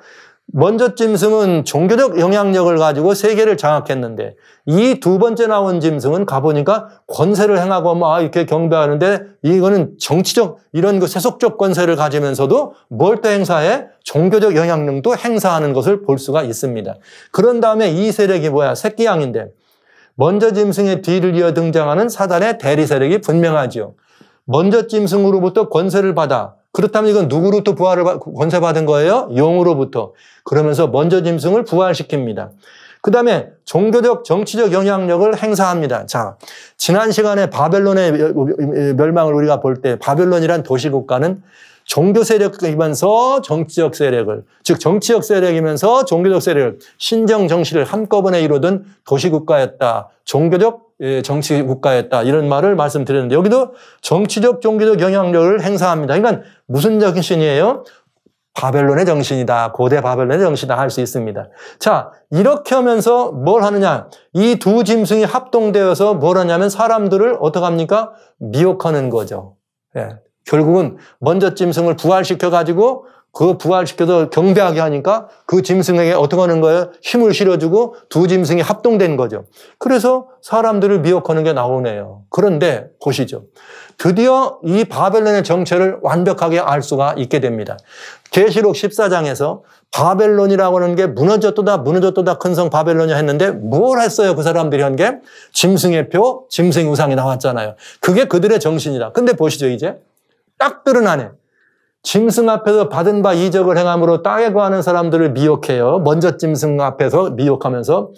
A: 먼저 짐승은 종교적 영향력을 가지고 세계를 장악했는데 이 두 번째 나온 짐승은 가보니까 권세를 행하고 막 뭐, 아, 이렇게 경배하는데 이거는 정치적 이런 그 세속적 권세를 가지면서도 뭘또 행사해? 종교적 영향력도 행사하는 것을 볼 수가 있습니다. 그런 다음에 이 세력이 뭐야? 새끼양인데 먼저 짐승의 뒤를 이어 등장하는 사단의 대리 세력이 분명하지요. 먼저 짐승으로부터 권세를 받아 그렇다면 이건 누구로부터 부활을 권세받은 거예요? 용으로부터. 그러면서 먼저 짐승을 부활시킵니다. 그 다음에 종교적, 정치적 영향력을 행사합니다. 자, 지난 시간에 바벨론의 멸망을 우리가 볼 때 바벨론이란 도시국가는 종교 세력이면서 정치적 세력을, 즉 정치적 세력이면서 종교적 세력을, 신정 정치를 한꺼번에 이루던 도시국가였다. 종교적, 예, 정치 국가였다 이런 말을 말씀드렸는데 여기도 정치적 종교적 영향력을 행사합니다. 그러니까 무슨 정신이에요? 바벨론의 정신이다. 고대 바벨론의 정신이다 할 수 있습니다. 자, 이렇게 하면서 뭘 하느냐? 이 두 짐승이 합동되어서 뭘 하냐면 사람들을 어떻게 합니까? 미혹하는 거죠. 예. 결국은 먼저 짐승을 부활시켜 가지고 그 부활시켜서 경배하게 하니까 그 짐승에게 어떻게 하는 거예요? 힘을 실어주고 두 짐승이 합동된 거죠. 그래서 사람들을 미혹하는 게 나오네요. 그런데 보시죠. 드디어 이 바벨론의 정체를 완벽하게 알 수가 있게 됩니다. 계시록 14장에서 바벨론이라고 하는 게 무너졌도다 무너졌도다 큰 성바벨론이 했는데 뭘 했어요 그 사람들이 한 게 짐승의 표, 짐승 우상이 나왔잖아요. 그게 그들의 정신이다. 근데 보시죠 이제 딱 드러나네. 짐승 앞에서 받은 바 이적을 행함으로 땅에 거하는 사람들을 미혹해요. 먼저 짐승 앞에서 미혹하면서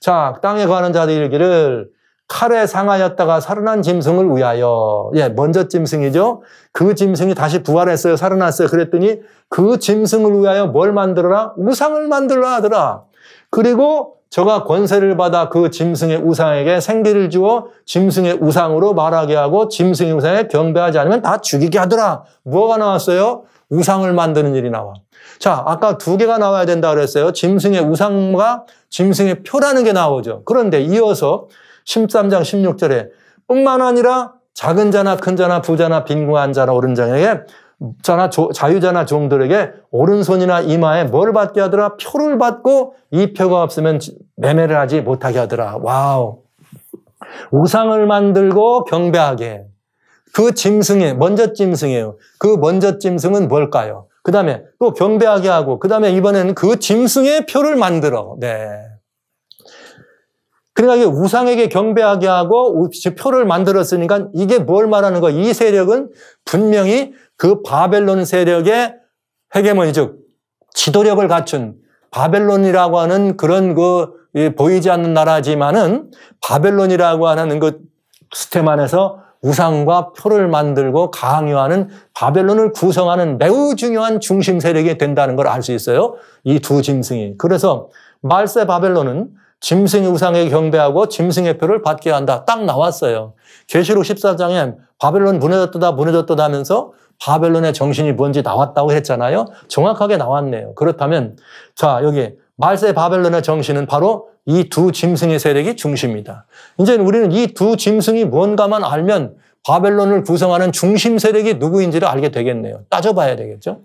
A: 자 땅에 거하는 자들 이기를 칼에 상하였다가 살아난 짐승을 위하여 예 먼저 짐승이죠. 그 짐승이 다시 부활했어요. 살아났어요. 그랬더니 그 짐승을 위하여 뭘 만들어라? 우상을 만들라 하더라. 그리고 저가 권세를 받아 그 짐승의 우상에게 생기를 주어 짐승의 우상으로 말하게 하고 짐승의 우상에 경배하지 않으면 다 죽이게 하더라. 뭐가 나왔어요? 우상을 만드는 일이 나와. 자, 아까 두 개가 나와야 된다 그랬어요. 짐승의 우상과 짐승의 표라는 게 나오죠. 그런데 이어서 13장 16절에 뿐만 아니라 작은 자나 큰 자나 부자나 빈궁한 자나 어른 자에게 자나 자유자나 종들에게 오른손이나 이마에 뭘 받게 하더라? 표를 받고 이 표가 없으면 매매를 하지 못하게 하더라. 와우. 우상을 만들고 경배하게. 그짐승에 먼저 짐승이에요. 그 먼저 짐승은 뭘까요? 그 다음에 또 경배하게 하고 그 다음에 이번에는 그 짐승의 표를 만들어. 네. 그러니까 우상에게 경배하게 하고 표를 만들었으니까 이게 뭘 말하는 거이 세력은 분명히 그 바벨론 세력의 헤게모니 즉 지도력을 갖춘 바벨론이라고 하는 그런 그 보이지 않는 나라지만은 바벨론이라고 하는 그스템 안에서 우상과 표를 만들고 강요하는 바벨론을 구성하는 매우 중요한 중심 세력이 된다는 걸 알 수 있어요. 이 두 짐승이. 그래서 말세 바벨론은 짐승의 우상에 경배하고 짐승의 표를 받게 한다. 딱 나왔어요. 계시록 14장에 바벨론 무너졌다 무너졌다 하면서 바벨론의 정신이 뭔지 나왔다고 했잖아요. 정확하게 나왔네요. 그렇다면 자 여기 말세 바벨론의 정신은 바로 이 두 짐승의 세력이 중심입니다 이제 우리는 이 두 짐승이 뭔가만 알면 바벨론을 구성하는 중심 세력이 누구인지를 알게 되겠네요. 따져봐야 되겠죠.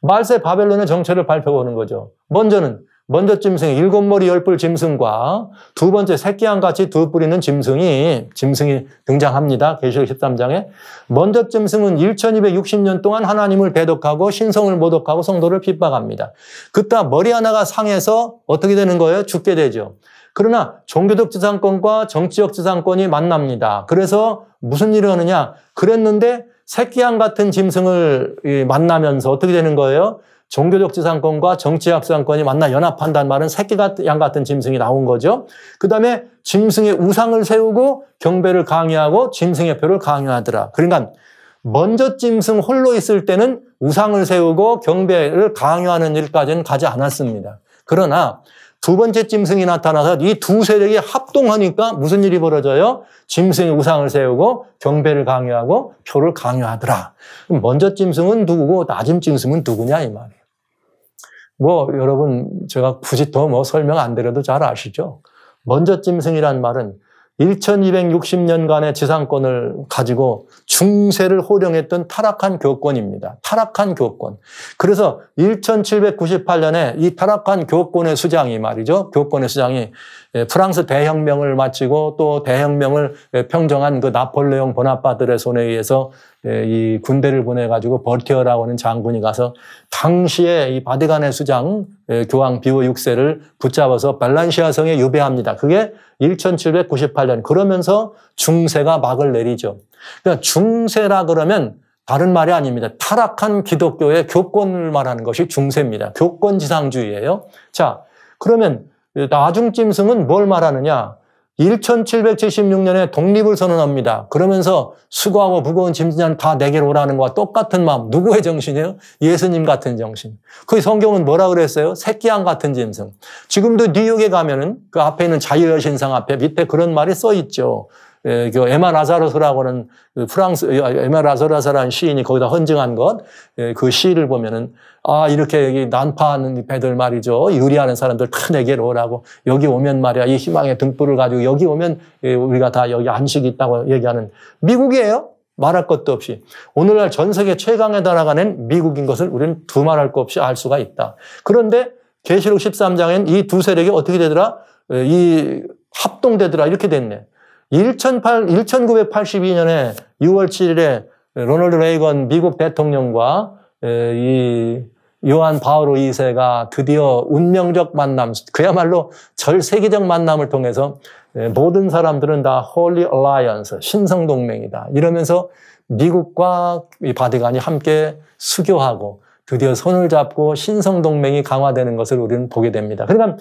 A: 말세 바벨론의 정체를 밝혀보는 거죠. 먼저는 먼저 짐승 이 일곱 머리 열 뿔 짐승과 두 번째 새끼양 같이 두 뿌리는 짐승이 짐승이 등장합니다. 계시록 13장에 먼저 짐승은 1260년 동안 하나님을 배독하고 신성을 모독하고 성도를 핍박합니다. 그따 머리 하나가 상해서 어떻게 되는 거예요? 죽게 되죠. 그러나 종교적 지상권과 정치적 지상권이 만납니다. 그래서 무슨 일을 하느냐? 그랬는데 새끼양 같은 짐승을 만나면서 어떻게 되는 거예요? 종교적 지상권과 정치적 지상권이 만나 연합한다는 말은 새끼 같양 같은 짐승이 나온 거죠. 그 다음에 짐승의 우상을 세우고 경배를 강요하고 짐승의 표를 강요하더라. 그러니까 먼저 짐승 홀로 있을 때는 우상을 세우고 경배를 강요하는 일까지는 가지 않았습니다. 그러나 두 번째 짐승이 나타나서 이 두 세력이 합동하니까 무슨 일이 벌어져요? 짐승이 우상을 세우고 경배를 강요하고 표를 강요하더라. 먼저 짐승은 누구고 낮은 짐승은 누구냐 이 말이에요. 뭐 여러분 제가 굳이 더 뭐 설명 안 드려도 잘 아시죠? 먼저 찜생이란 말은 1260년간의 지상권을 가지고 중세를 호령했던 타락한 교권입니다. 타락한 교권. 그래서 1798년에 이 타락한 교권의 수장이 말이죠. 교권의 수장이 예, 프랑스 대혁명을 마치고 또 대혁명을 평정한 그 나폴레옹 보나파드의 손에 의해서 예, 이 군대를 보내가지고 버티어라고 하는 장군이 가서 당시에 이바디간의 수장 예, 교황 비오 6세를 붙잡아서 발란시아 성에 유배합니다. 그게 1798년. 그러면서 중세가 막을 내리죠. 그러니까 중세라 그러면 다른 말이 아닙니다. 타락한 기독교의 교권을 말하는 것이 중세입니다. 교권 지상주의예요. 자, 그러면 나중 짐승은뭘 말하느냐? 1776년에 독립을 선언합니다. 그러면서 수고하고 무거운 짐진한 다 내게로 오라는 것과 똑같은 마음. 누구의 정신이에요? 예수님 같은 정신. 그 성경은 뭐라 그랬어요? 새끼양 같은 짐승. 지금도 뉴욕에 가면은 그 앞에 있는 자유여신상 앞에 밑에 그런 말이 써 있죠. 예, 그 에마 라사로스라고 하는 그 프랑스 아, 에마 라사로스라는 시인이 거기다 헌증한 것그 예, 시를 보면은 아 이렇게 여기 난파하는 배들 말이죠 유리하는 사람들 다 내게로 오라고 여기 오면 말이야 이 희망의 등불을 가지고 여기 오면 예, 우리가 다 여기 안식이 있다고 얘기하는 미국이에요 말할 것도 없이 오늘날 전 세계 최강에 달라가는 미국인 것을 우리는 두말할 것 없이 알 수가 있다 그런데 계시록 13장엔 이 두 세력이 어떻게 되더라 이 합동되더라 이렇게 됐네. 1 9 8 2년에 6월 7일에 로널드 레이건 미국 대통령과 이 요한 바오로 2세가 드디어 운명적 만남, 그야말로 절세기적 만남을 통해서 모든 사람들은 다 홀리 얼라이언스, 신성동맹이다. 이러면서 미국과 이바디간이 함께 수교하고 드디어 손을 잡고 신성동맹이 강화되는 것을 우리는 보게 됩니다. 그러니까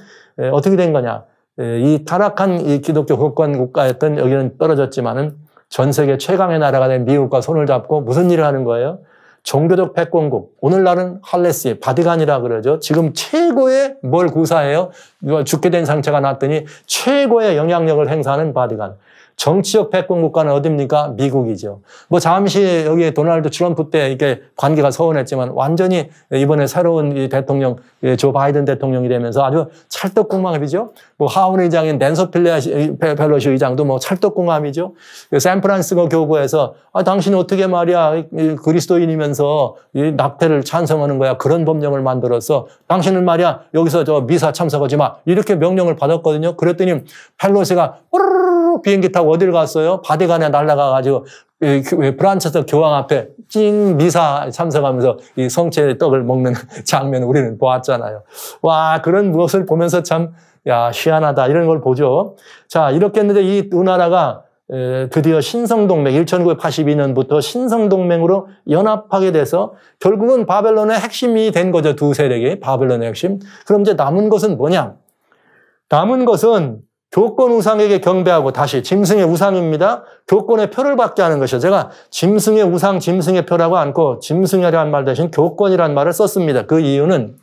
A: 어떻게 된 거냐. 예, 이 타락한 이 기독교 국권 국가였던 여기는 떨어졌지만은 전 세계 최강의 나라가 된 미국과 손을 잡고 무슨 일을 하는 거예요? 종교적 패권국. 오늘날은 할레스, 바디간이라 그러죠. 지금 최고의 뭘 구사해요? 죽게 된 상처가 났더니 최고의 영향력을 행사하는 바디간. 정치적 패권 국가는 어딥니까? 미국이죠. 뭐 잠시 여기 도널드 트럼프 때 이게 관계가 서운했지만 완전히 이번에 새로운 이 대통령 예, 조 바이든 대통령이 되면서 아주 찰떡궁합이죠. 뭐 하원 의장인 낸서 펠러시 의장도 뭐 찰떡궁합이죠. 그 샌프란시스코 교구에서 아 당신 어떻게 말이야 그리스도인이면서 이 낙태를 찬성하는 거야 그런 법령을 만들어서 당신은 말이야 여기서 저 미사 참석하지 마 이렇게 명령을 받았거든요. 그랬더니 펠로시가 비행기 타고 어딜 갔어요? 바디간에 날아가가지고 그, 프란차스 교황 앞에 찡 미사 참석하면서 이 성체의 떡을 먹는 장면 을 우리는 보았잖아요. 와 그런 무엇을 보면서 참 야 희한하다 이런 걸 보죠. 자 이렇게 했는데 이 우나라가 드디어 신성동맹 1982년부터 신성동맹으로 연합하게 돼서 결국은 바벨론의 핵심이 된 거죠 두 세력이 바벨론의 핵심. 그럼 이제 남은 것은 뭐냐? 남은 것은 교권 우상에게 경배하고 다시 짐승의 우상입니다. 교권의 표를 받게 하는 것이죠. 제가 짐승의 우상, 짐승의 표라고 않고 짐승이라는 말 대신 교권이라는 말을 썼습니다. 그 이유는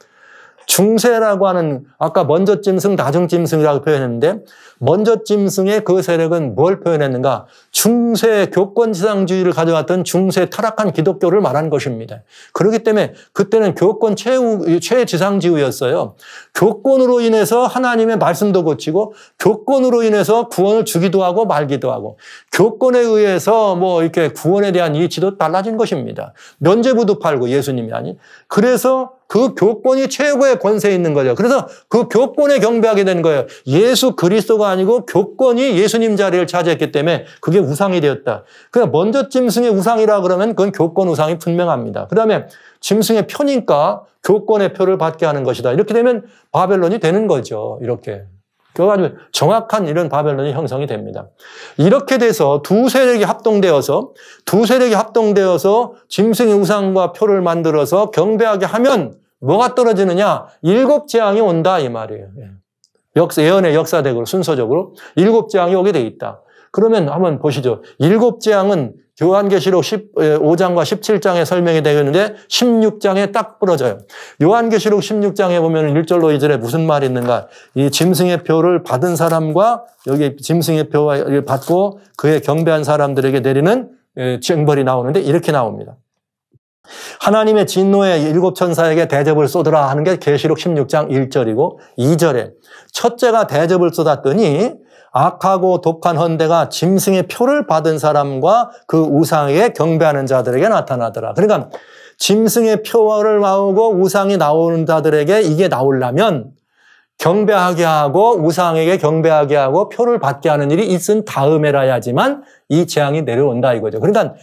A: 중세라고 하는 아까 먼저 짐승, 나중 짐승이라고 표현했는데 먼저 짐승의 그 세력은 뭘 표현했는가? 중세 교권지상주의를 가져왔던 중세 타락한 기독교를 말한 것입니다. 그렇기 때문에 그때는 교권 최우, 최지상주의였어요. 교권으로 인해서 하나님의 말씀도 고치고 교권으로 인해서 구원을 주기도 하고 말기도 하고 교권에 의해서 뭐 이렇게 구원에 대한 이치도 달라진 것입니다. 면제부도 팔고 예수님이 아니 그래서 그 교권이 최고의 권세에 있는 거죠. 그래서 그 교권에 경배하게 된 거예요. 예수 그리스도가 아니고 교권이 예수님 자리를 차지했기 때문에 그게 우상이 되었다. 그냥 그러니까 먼저 짐승의 우상이라 그러면 그건 교권 우상이 분명합니다. 그 다음에 짐승의 표니까 교권의 표를 받게 하는 것이다. 이렇게 되면 바벨론이 되는 거죠. 이렇게. 그래가 정확한 이런 바벨론이 형성이 됩니다. 이렇게 돼서 두 세력이 합동되어서 두 세력이 합동되어서 짐승의 우상과 표를 만들어서 경배하게 하면 뭐가 떨어지느냐? 일곱 재앙이 온다 이 말이에요. 예. 역사, 예언의 역사으로 순서적으로 일곱 재앙이 오게 돼 있다. 그러면 한번 보시죠. 일곱 재앙은 요한계시록 5장과 17장에 설명이 되어 있는데 16장에 딱 부러져요. 요한계시록 16장에 보면 1절로 이전에 무슨 말이 있는가? 이 짐승의 표를 받은 사람과 여기 짐승의 표를 받고 그에 경배한 사람들에게 내리는 쟁벌이 나오는데 이렇게 나옵니다. 하나님의 진노의 일곱 천사에게 대접을 쏟으라 하는 게 계시록 16장 1절이고 2절에 첫째가 대접을 쏟았더니 악하고 독한 헌대가 짐승의 표를 받은 사람과 그 우상에게 경배하는 자들에게 나타나더라. 그러니까 짐승의 표를 나오고 우상이 나오는 자들에게 이게 나오려면 경배하게 하고 우상에게 경배하게 하고 표를 받게 하는 일이 있은 다음에라야지만 이 재앙이 내려온다 이거죠. 그러니까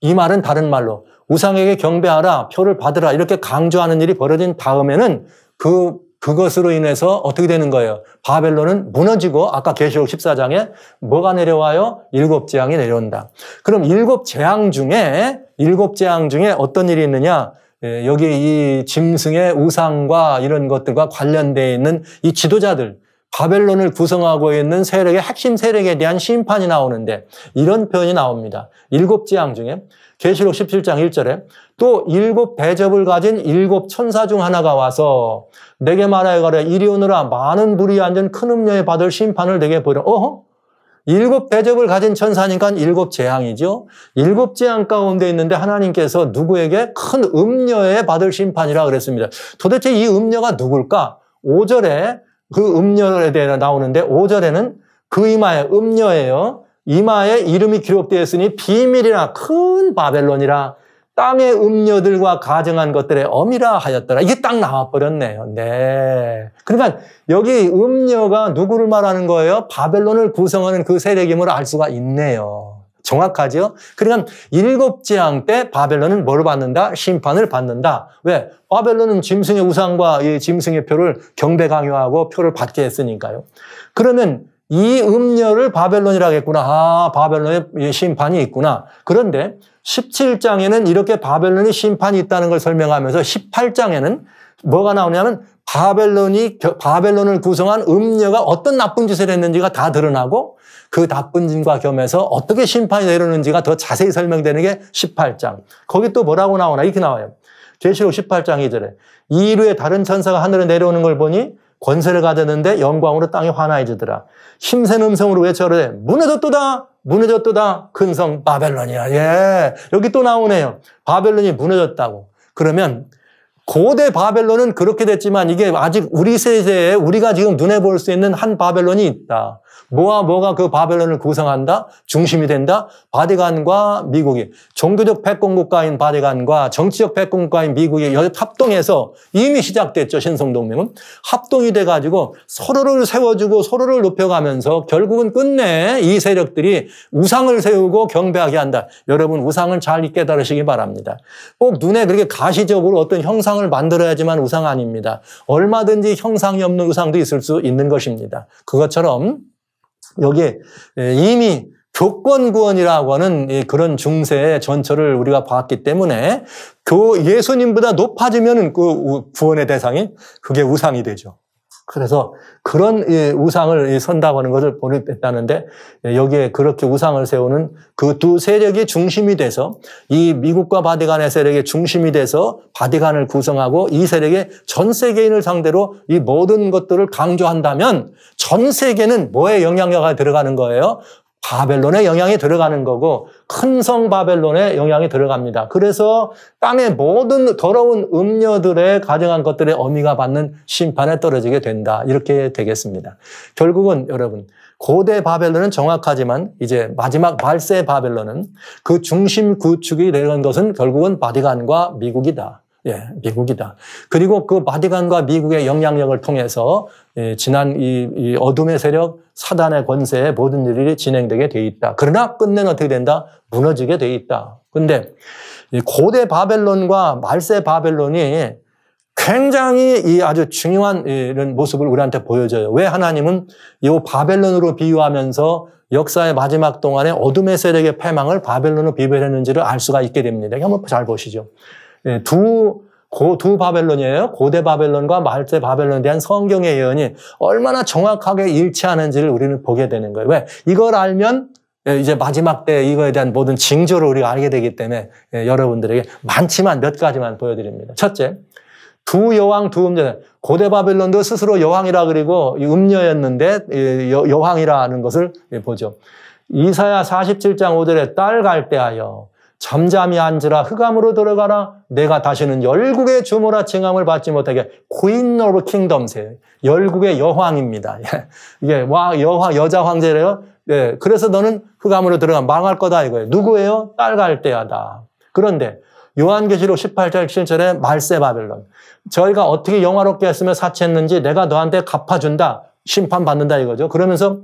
A: 이 말은 다른 말로 우상에게 경배하라, 표를 받으라 이렇게 강조하는 일이 벌어진 다음에는 그 그것으로 인해서 어떻게 되는 거예요? 바벨론은 무너지고 아까 계시록 14장에 뭐가 내려와요? 일곱 재앙이 내려온다. 그럼 일곱 재앙 중에 일곱 재앙 중에 어떤 일이 있느냐? 예, 여기 이 짐승의 우상과 이런 것들과 관련되어 있는 이 지도자들, 바벨론을 구성하고 있는 세력의 핵심 세력에 대한 심판이 나오는데 이런 표현이 나옵니다. 일곱 재앙 중에 계시록 17장 1절에 또 일곱 배접을 가진 일곱 천사 중 하나가 와서 내게 말하여 가래 이리 오느라 많은 불이 앉은 큰음료에 받을 심판을 내게 보려. 어허? 일곱 대접을 가진 천사니까 일곱 재앙이죠. 일곱 재앙 가운데 있는데 하나님께서 누구에게 큰 음녀에 받을 심판이라 그랬습니다. 도대체 이 음녀가 누굴까? 5절에 그 음녀에 대해 나오는데 5절에는 그이마에 음녀예요. 이마에 이름이 기록되어 있으니 비밀이나 큰 바벨론이라 땅의 음료들과 가정한 것들의 어미라 하였더라. 이게 딱 나와버렸네요. 네. 그러니까 여기 음료가 누구를 말하는 거예요? 바벨론을 구성하는 그 세력임을 알 수가 있네요. 정확하지요? 그러니까 일곱 재앙 때 바벨론은 뭘 받는다? 심판을 받는다. 왜? 바벨론은 짐승의 우상과 짐승의 표를 경배 강요하고 표를 받게 했으니까요. 그러면 이 음녀를 바벨론이라고 했구나. 아, 바벨론의 심판이 있구나. 그런데 17장에는 이렇게 바벨론의 심판이 있다는 걸 설명하면서 18장에는 뭐가 나오냐면 바벨론이 바벨론을 구성한 음녀가 어떤 나쁜 짓을 했는지가 다 드러나고 그 나쁜 짓과 겸해서 어떻게 심판이 내려오는지가 더 자세히 설명되는 게 18장. 거기 또 뭐라고 나오나 이렇게 나와요. 제시록 18장 2절에 이루의 다른 천사가 하늘에 내려오는 걸 보니 권세를 가졌는데 영광으로 땅이 환화해지더라. 힘센 음성으로 외쳐라. 해. 무너졌도다! 무너졌도다! 큰 성 바벨론이야. 예. 여기 또 나오네요. 바벨론이 무너졌다고. 그러면 고대 바벨론은 그렇게 됐지만 이게 아직 우리 세대에 우리가 지금 눈에 볼 수 있는 한 바벨론이 있다. 뭐와 뭐가 그 바벨론을 구성한다? 중심이 된다? 바디간과 미국이 종교적 패권국가인 바디간과 정치적 패권국가인 미국이 합동해서 이미 시작됐죠. 신성동맹은. 합동이 돼가지고 서로를 세워주고 서로를 높여가면서 결국은 끝내 이 세력들이 우상을 세우고 경배하게 한다. 여러분 우상을 잘 깨달으시기 바랍니다. 꼭 눈에 그렇게 가시적으로 어떤 형상을 만들어야지만 우상 아닙니다. 얼마든지 형상이 없는 우상도 있을 수 있는 것입니다. 그것처럼 여기에 예, 이미 교권 구원이라고 하는 그런 중세의 전철을 우리가 봤기 때문에 교 예수님보다 높아지면그 구원의 대상이 그게 우상이 되죠. 그래서 그런 예, 우상을 예, 선다고 하는 것을 보냈다는데 예, 여기에 그렇게 우상을 세우는 그 두 세력이 중심이 돼서 이 미국과 바디간의 세력의 중심이 돼서 바디간을 구성하고 이 세력의 전 세계인을 상대로 이 모든 것들을 강조한다면 전 세계는 뭐에 영향력이 들어가는 거예요? 바벨론의 영향이 들어가는 거고 큰 성 바벨론의 영향이 들어갑니다. 그래서 땅의 모든 더러운 음녀들의 가정한 것들의 어미가 받는 심판에 떨어지게 된다. 이렇게 되겠습니다. 결국은 여러분 고대 바벨론은 정확하지만 이제 마지막 말세 바벨론은 그 중심 구축이 되는 것은 결국은 바디간과 미국이다. 예, 미국이다. 그리고 그 바디간과 미국의 영향력을 통해서 예, 지난 이, 이 어둠의 세력 사단의 권세에 모든 일이 진행되게 돼 있다. 그러나 끝내는 어떻게 된다? 무너지게 돼 있다. 근데 고대 바벨론과 말세 바벨론이 굉장히 이 아주 중요한 이런 모습을 우리한테 보여줘요. 왜 하나님은 이 바벨론으로 비유하면서 역사의 마지막 동안에 어둠의 세력의 패망을 바벨론으로 비유했는지를 알 수가 있게 됩니다. 한번 잘 보시죠. 예, 두 고두 바벨론이에요. 고대 바벨론과 말세 바벨론에 대한 성경의 예언이 얼마나 정확하게 일치하는지를 우리는 보게 되는 거예요. 왜? 이걸 알면 예, 이제 마지막 때 이거에 대한 모든 징조를 우리가 알게 되기 때문에 예, 여러분들에게 많지만 몇 가지만 보여드립니다. 첫째, 두 여왕 두 음녀. 고대 바벨론도 스스로 여왕이라 그리고 음녀였는데 예, 여왕이라 는 것을 보죠. 이사야 47장 5절에 딸 갈대하여 잠잠히 앉으라 흑암으로 들어가라 내가 다시는 열국의 주모라 칭함을 받지 못하게 Queen of k i n g d o m s 열국의 여황입니다. 이게 와 여화 여자 황제래요. 예, 그래서 너는 흑암으로 들어가 망할 거다 이거예요. 누구예요? 딸 갈 때야다 그런데 요한계시록 18장 7절에 말세 바벨론. 저희가 어떻게 영화롭게 했으면 사치했는지 내가 너한테 갚아준다. 심판받는다 이거죠. 그러면서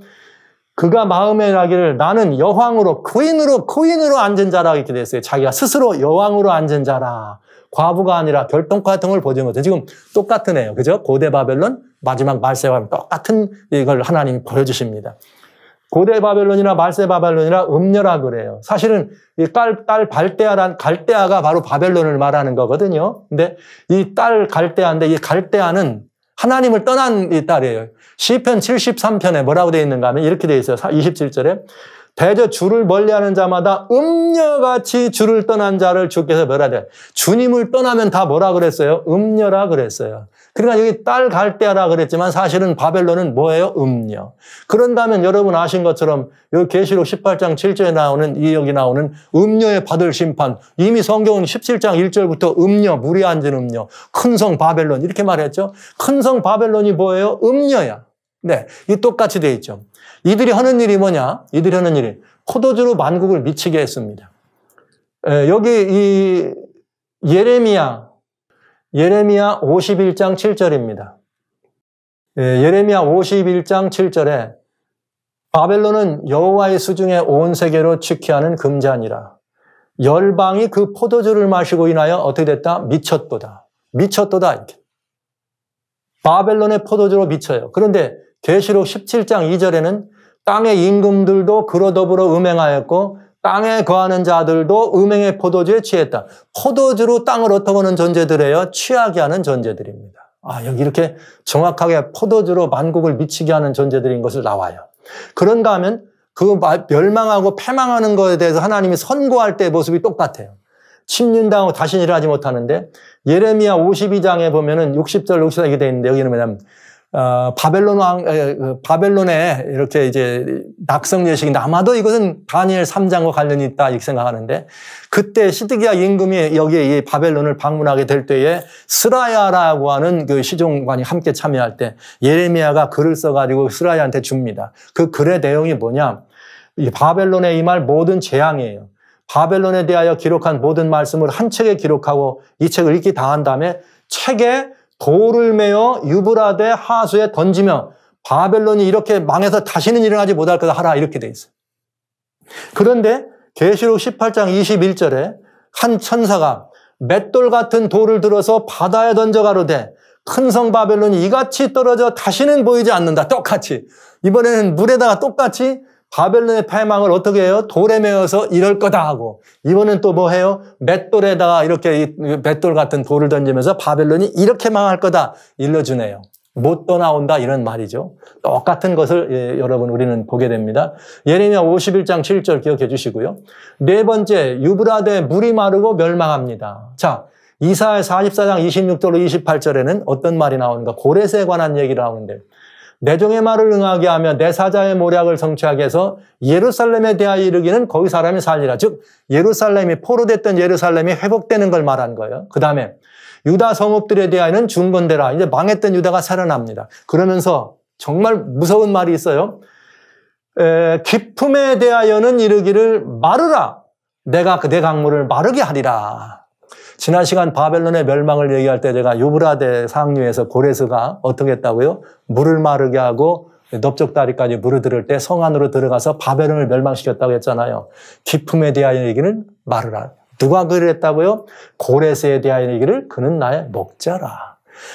A: 그가 마음에 나기를 나는 여왕으로 코인으로 코인으로 앉은 자라 이렇게 됐어요. 자기가 스스로 여왕으로 앉은 자라. 과부가 아니라 결동과통을 보증 거죠. 지금 똑같은 애요. 그죠? 고대 바벨론 마지막 말세와 똑같은 이걸 하나님이 보여주십니다. 고대 바벨론이나 말세 바벨론이나 음녀라 그래요. 사실은 이 딸, 딸 발대아란, 갈대아가 바로 바벨론을 말하는 거거든요. 근데 이 딸 갈대아인데 이 갈대아는 하나님을 떠난 이 딸이에요. 시편 73편에 뭐라고 되어 있는가 하면 이렇게 되어 있어요. 27절에 대저 주를 멀리하는 자마다 음녀같이 주를 떠난 자를 주께서 멸하되 주님을 떠나면 다 뭐라 그랬어요? 음녀라 그랬어요. 그러니까 여기 딸 갈대아라 그랬지만 사실은 바벨론은 뭐예요? 음녀. 그런다면 여러분 아신 것처럼 여기 계시록 18장 7절에 나오는 이 여기 나오는 음녀의 받을 심판 이미 성경은 17장 1절부터 음녀 무리 앉은 음녀 큰 성 바벨론 이렇게 말했죠. 큰 성 바벨론이 뭐예요? 음녀야. 네, 이 똑같이 돼 있죠. 이들이 하는 일이 뭐냐? 이들이 하는 일이 포도주로 만국을 미치게 했습니다. 에, 여기 이 예레미야 예레미야 51장 7절입니다. 예, 레미야 51장 7절에 바벨론은 여호와의 수중에 온 세계로 취하는 금잔이라. 열방이 그 포도주를 마시고 인하여 어떻게 됐다? 미쳤도다. 미쳤도다. 이렇게. 바벨론의 포도주로 미쳐요. 그런데 계시록 17장 2절에는 땅의 임금들도 그러 더불어 음행하였고 땅에 거하는 자들도 음행의 포도주에 취했다. 포도주로 땅을 흩어보는 존재들에요. 취하게 하는 존재들입니다. 아, 여기 이렇게 정확하게 포도주로 만국을 미치게 하는 존재들인 것을 나와요. 그런가 하면 그 멸망하고 패망하는 것에 대해서 하나님이 선고할 때 모습이 똑같아요. 침륜당하고 다시 일어나지 못하는데 예레미야 52장에 보면은 60절 6절이게 되어 있는데 여기는 뭐냐면 어, 바벨론 왕, 그 바벨론에 이렇게 이제 낙성 예식인데 아마도 이것은 다니엘 3장과 관련이 있다 이렇게 생각하는데 그때 시드기야 임금이 여기에 이 바벨론을 방문하게 될 때에 스라야라고 하는 그 시종관이 함께 참여할 때 예레미야가 글을 써가지고 스라야한테 줍니다. 그 글의 내용이 뭐냐? 이 바벨론의 이 말 모든 재앙이에요. 바벨론에 대하여 기록한 모든 말씀을 한 책에 기록하고 이 책을 읽기 다 한 다음에 책에 돌을 메어 유브라데 하수에 던지며 바벨론이 이렇게 망해서 다시는 일어나지 못할 거다 하라 이렇게 돼 있어요. 그런데 계시록 18장 21절에 한 천사가 맷돌 같은 돌을 들어서 바다에 던져 가로되 큰 성 바벨론이 이같이 떨어져 다시는 보이지 않는다. 똑같이 이번에는 물에다가 똑같이 바벨론의 패망을 어떻게 해요? 돌에 매어서 이럴 거다 하고 이번엔 또 뭐 해요? 맷돌에다가 이렇게 맷돌 같은 돌을 던지면서 바벨론이 이렇게 망할 거다 일러주네요. 못 떠나온다 이런 말이죠. 똑같은 것을 예, 여러분 우리는 보게 됩니다. 예레미야 51장 7절 기억해 주시고요. 네 번째 유브라데 물이 마르고 멸망합니다. 자 이사야 44장 26절로 28절에는 어떤 말이 나오는가 고레스에 관한 얘기를 하는데 내종의 말을 응하게 하며 내 사자의 모략을 성취하게 해서 예루살렘에 대하여 이르기는 거기 사람이 살리라. 즉 예루살렘이 포로됐던 예루살렘이 회복되는 걸 말한 거예요. 그 다음에 유다 성읍들에 대하여는 중건대라. 이제 망했던 유다가 살아납니다. 그러면서 정말 무서운 말이 있어요. 에, 기품에 대하여는 이르기를 마르라. 내가 그대 강물을 마르게 하리라. 지난 시간 바벨론의 멸망을 얘기할 때 제가 요브라데 상류에서 고레스가 어떻게 했다고요? 물을 마르게 하고 넓적다리까지 물을 들을 때 성 안으로 들어가서 바벨론을 멸망시켰다고 했잖아요. 기품에 대한 얘기는 말을 안. 누가 그랬다고요? 고레스에 대한 얘기를 그는 나의 목자라.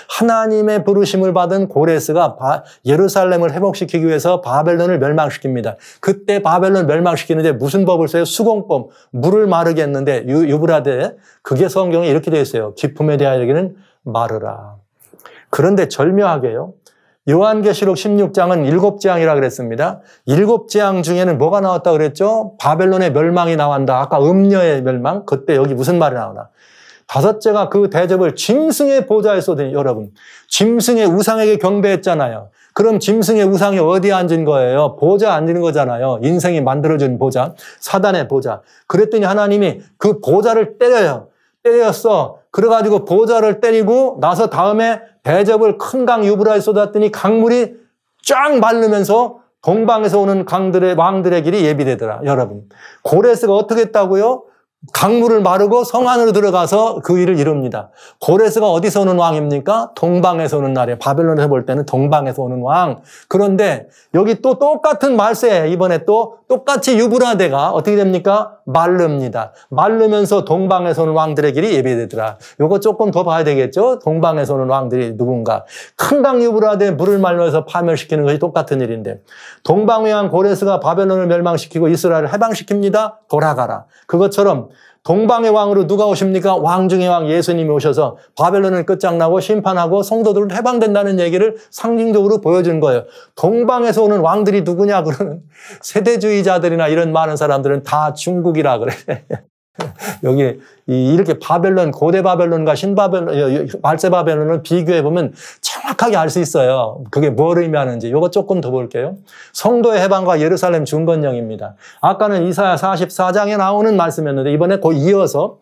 A: 하나님의 부르심을 받은 고레스가 바, 예루살렘을 회복시키기 위해서 바벨론을 멸망시킵니다. 그때 바벨론 멸망시키는데 무슨 법을 써요? 수공법. 물을 마르게 했는데 유, 유브라데 그게 성경에 이렇게 되어 있어요. 기품에 대한얘기는 마르라. 그런데 절묘하게요. 요한계시록 16장은 일곱 재앙이라 그랬습니다. 일곱 재앙 중에는 뭐가 나왔다 그랬죠? 바벨론의 멸망이 나온다. 아까 음녀의 멸망. 그때 여기 무슨 말이 나오나? 다섯째가 그 대접을 짐승의 보좌에 쏟으니 여러분 짐승의 우상에게 경배했잖아요. 그럼 짐승의 우상이 어디에 앉은 거예요? 보좌 앉은 거잖아요. 인생이 만들어준 보좌, 사단의 보좌. 그랬더니 하나님이 그 보좌를 때려요. 때렸어. 그래가지고 보좌를 때리고 나서 다음에 대접을 큰 강 유브라에 쏟았더니 강물이 쫙 마르면서 동방에서 오는 강들의 왕들의 길이 예비되더라. 여러분 고레스가 어떻게 했다고요? 강물을 마르고 성 안으로 들어가서 그 일을 이룹니다. 고레스가 어디서 오는 왕입니까? 동방에서 오는 날에 바벨론에서 볼 때는 동방에서 오는 왕. 그런데 여기 또 똑같은 말세 이번에 또 똑같이 유브라데가 어떻게 됩니까? 말릅니다. 말르면서 동방에서 오는 왕들의 길이 예배되더라. 요거 조금 더 봐야 되겠죠? 동방에서 오는 왕들이 누군가. 큰 강 유브라데 물을 말려서 파멸시키는 것이 똑같은 일인데 동방의 왕 고레스가 바벨론을 멸망시키고 이스라엘을 해방시킵니다. 돌아가라. 그것처럼 동방의 왕으로 누가 오십니까? 왕 중의 왕 예수님이 오셔서 바벨론을 끝장나고 심판하고 성도들을 해방된다는 얘기를 상징적으로 보여준 거예요. 동방에서 오는 왕들이 누구냐? 그러는 세대주의자들이나 이런 많은 사람들은 다 중국이라 그래. 여기 이렇게 바벨론 고대 바벨론과 신바벨론 말세 바벨론을 비교해 보면 정확하게 알 수 있어요. 그게 뭘 의미하는지 요거 조금 더 볼게요. 성도의 해방과 예루살렘 중건령입니다. 아까는 이사야 44장에 나오는 말씀이었는데 이번에 그 이어서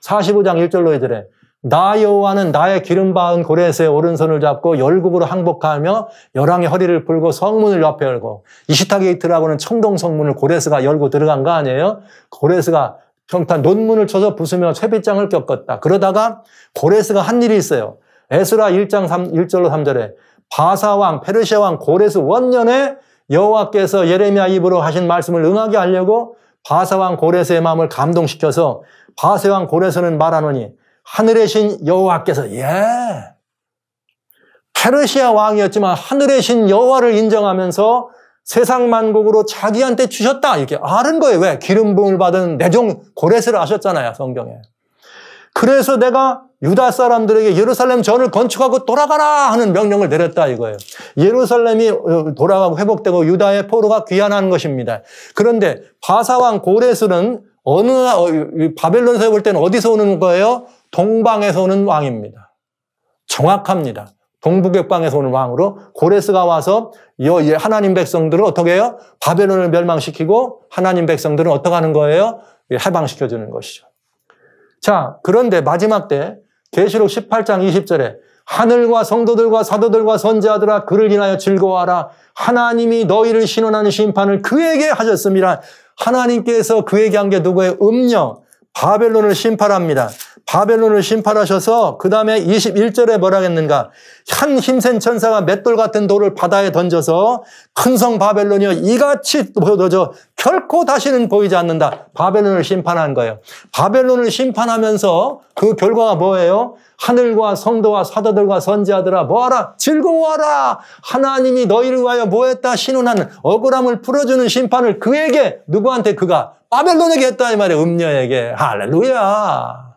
A: 45장 1절로 이들에 나 여호와는 나의 기름 바은 고레스의 오른손을 잡고 열굽으로 항복하며 열왕의 허리를 풀고 성문을 옆에 열고 이시타 게이트라고는 청동 성문을 고레스가 열고 들어간 거 아니에요? 고레스가 평타 논문을 쳐서 부수며 쇠빗장을 겪었다. 그러다가 고레스가 한 일이 있어요. 에스라 1장 3, 1절로 3절에 바사왕, 페르시아왕 고레스 원년에 여호와께서 예레미야 입으로 하신 말씀을 응하게 하려고 바사왕 고레스의 마음을 감동시켜서 바세왕 고레스는 말하노니 하늘의 신 여호와께서 예 페르시아 왕이었지만 하늘의 신 여호와를 인정하면서 세상 만국으로 자기한테 주셨다. 이렇게 아는 거예요. 왜? 기름 부음을 받은 내종 고레스를 아셨잖아요. 성경에. 그래서 내가 유다 사람들에게 예루살렘 전을 건축하고 돌아가라 하는 명령을 내렸다 이거예요. 예루살렘이 어, 돌아가고 회복되고 유다의 포로가 귀환한 것입니다. 그런데 바사왕 고레스는 어느 어, 바벨론에서 볼 때는 어디서 오는 거예요? 동방에서 오는 왕입니다. 정확합니다. 동북역방에서 오는 왕으로 고레스가 와서 여, 이 하나님 백성들을 어떻게 해요? 바벨론을 멸망시키고 하나님 백성들은 어떻게 하는 거예요? 예, 해방시켜주는 것이죠. 자, 그런데 마지막 때 계시록 18장 20절에 하늘과 성도들과 사도들과 선지하들아 그를 인하여 즐거워하라 하나님이 너희를 신원하는 심판을 그에게 하셨습니다. 하나님께서 그에게 한 게 누구의 음녀 바벨론을 심판합니다. 바벨론을 심판하셔서 그 다음에 21절에 뭐라 했는가? 한 힘센 천사가 맷돌 같은 돌을 바다에 던져서 큰 성 바벨론이여 이같이 보여져 뭐, 결코 다시는 보이지 않는다. 바벨론을 심판한 거예요. 바벨론을 심판하면서 그 결과가 뭐예요? 하늘과 성도와 사도들과 선지하더라 뭐하라 즐거워하라 하나님이 너희를 위하여 뭐했다 신원하는 억울함을 풀어주는 심판을 그에게 누구한테 그가 바벨론에게 했다 이 말이에요. 음녀에게 할렐루야.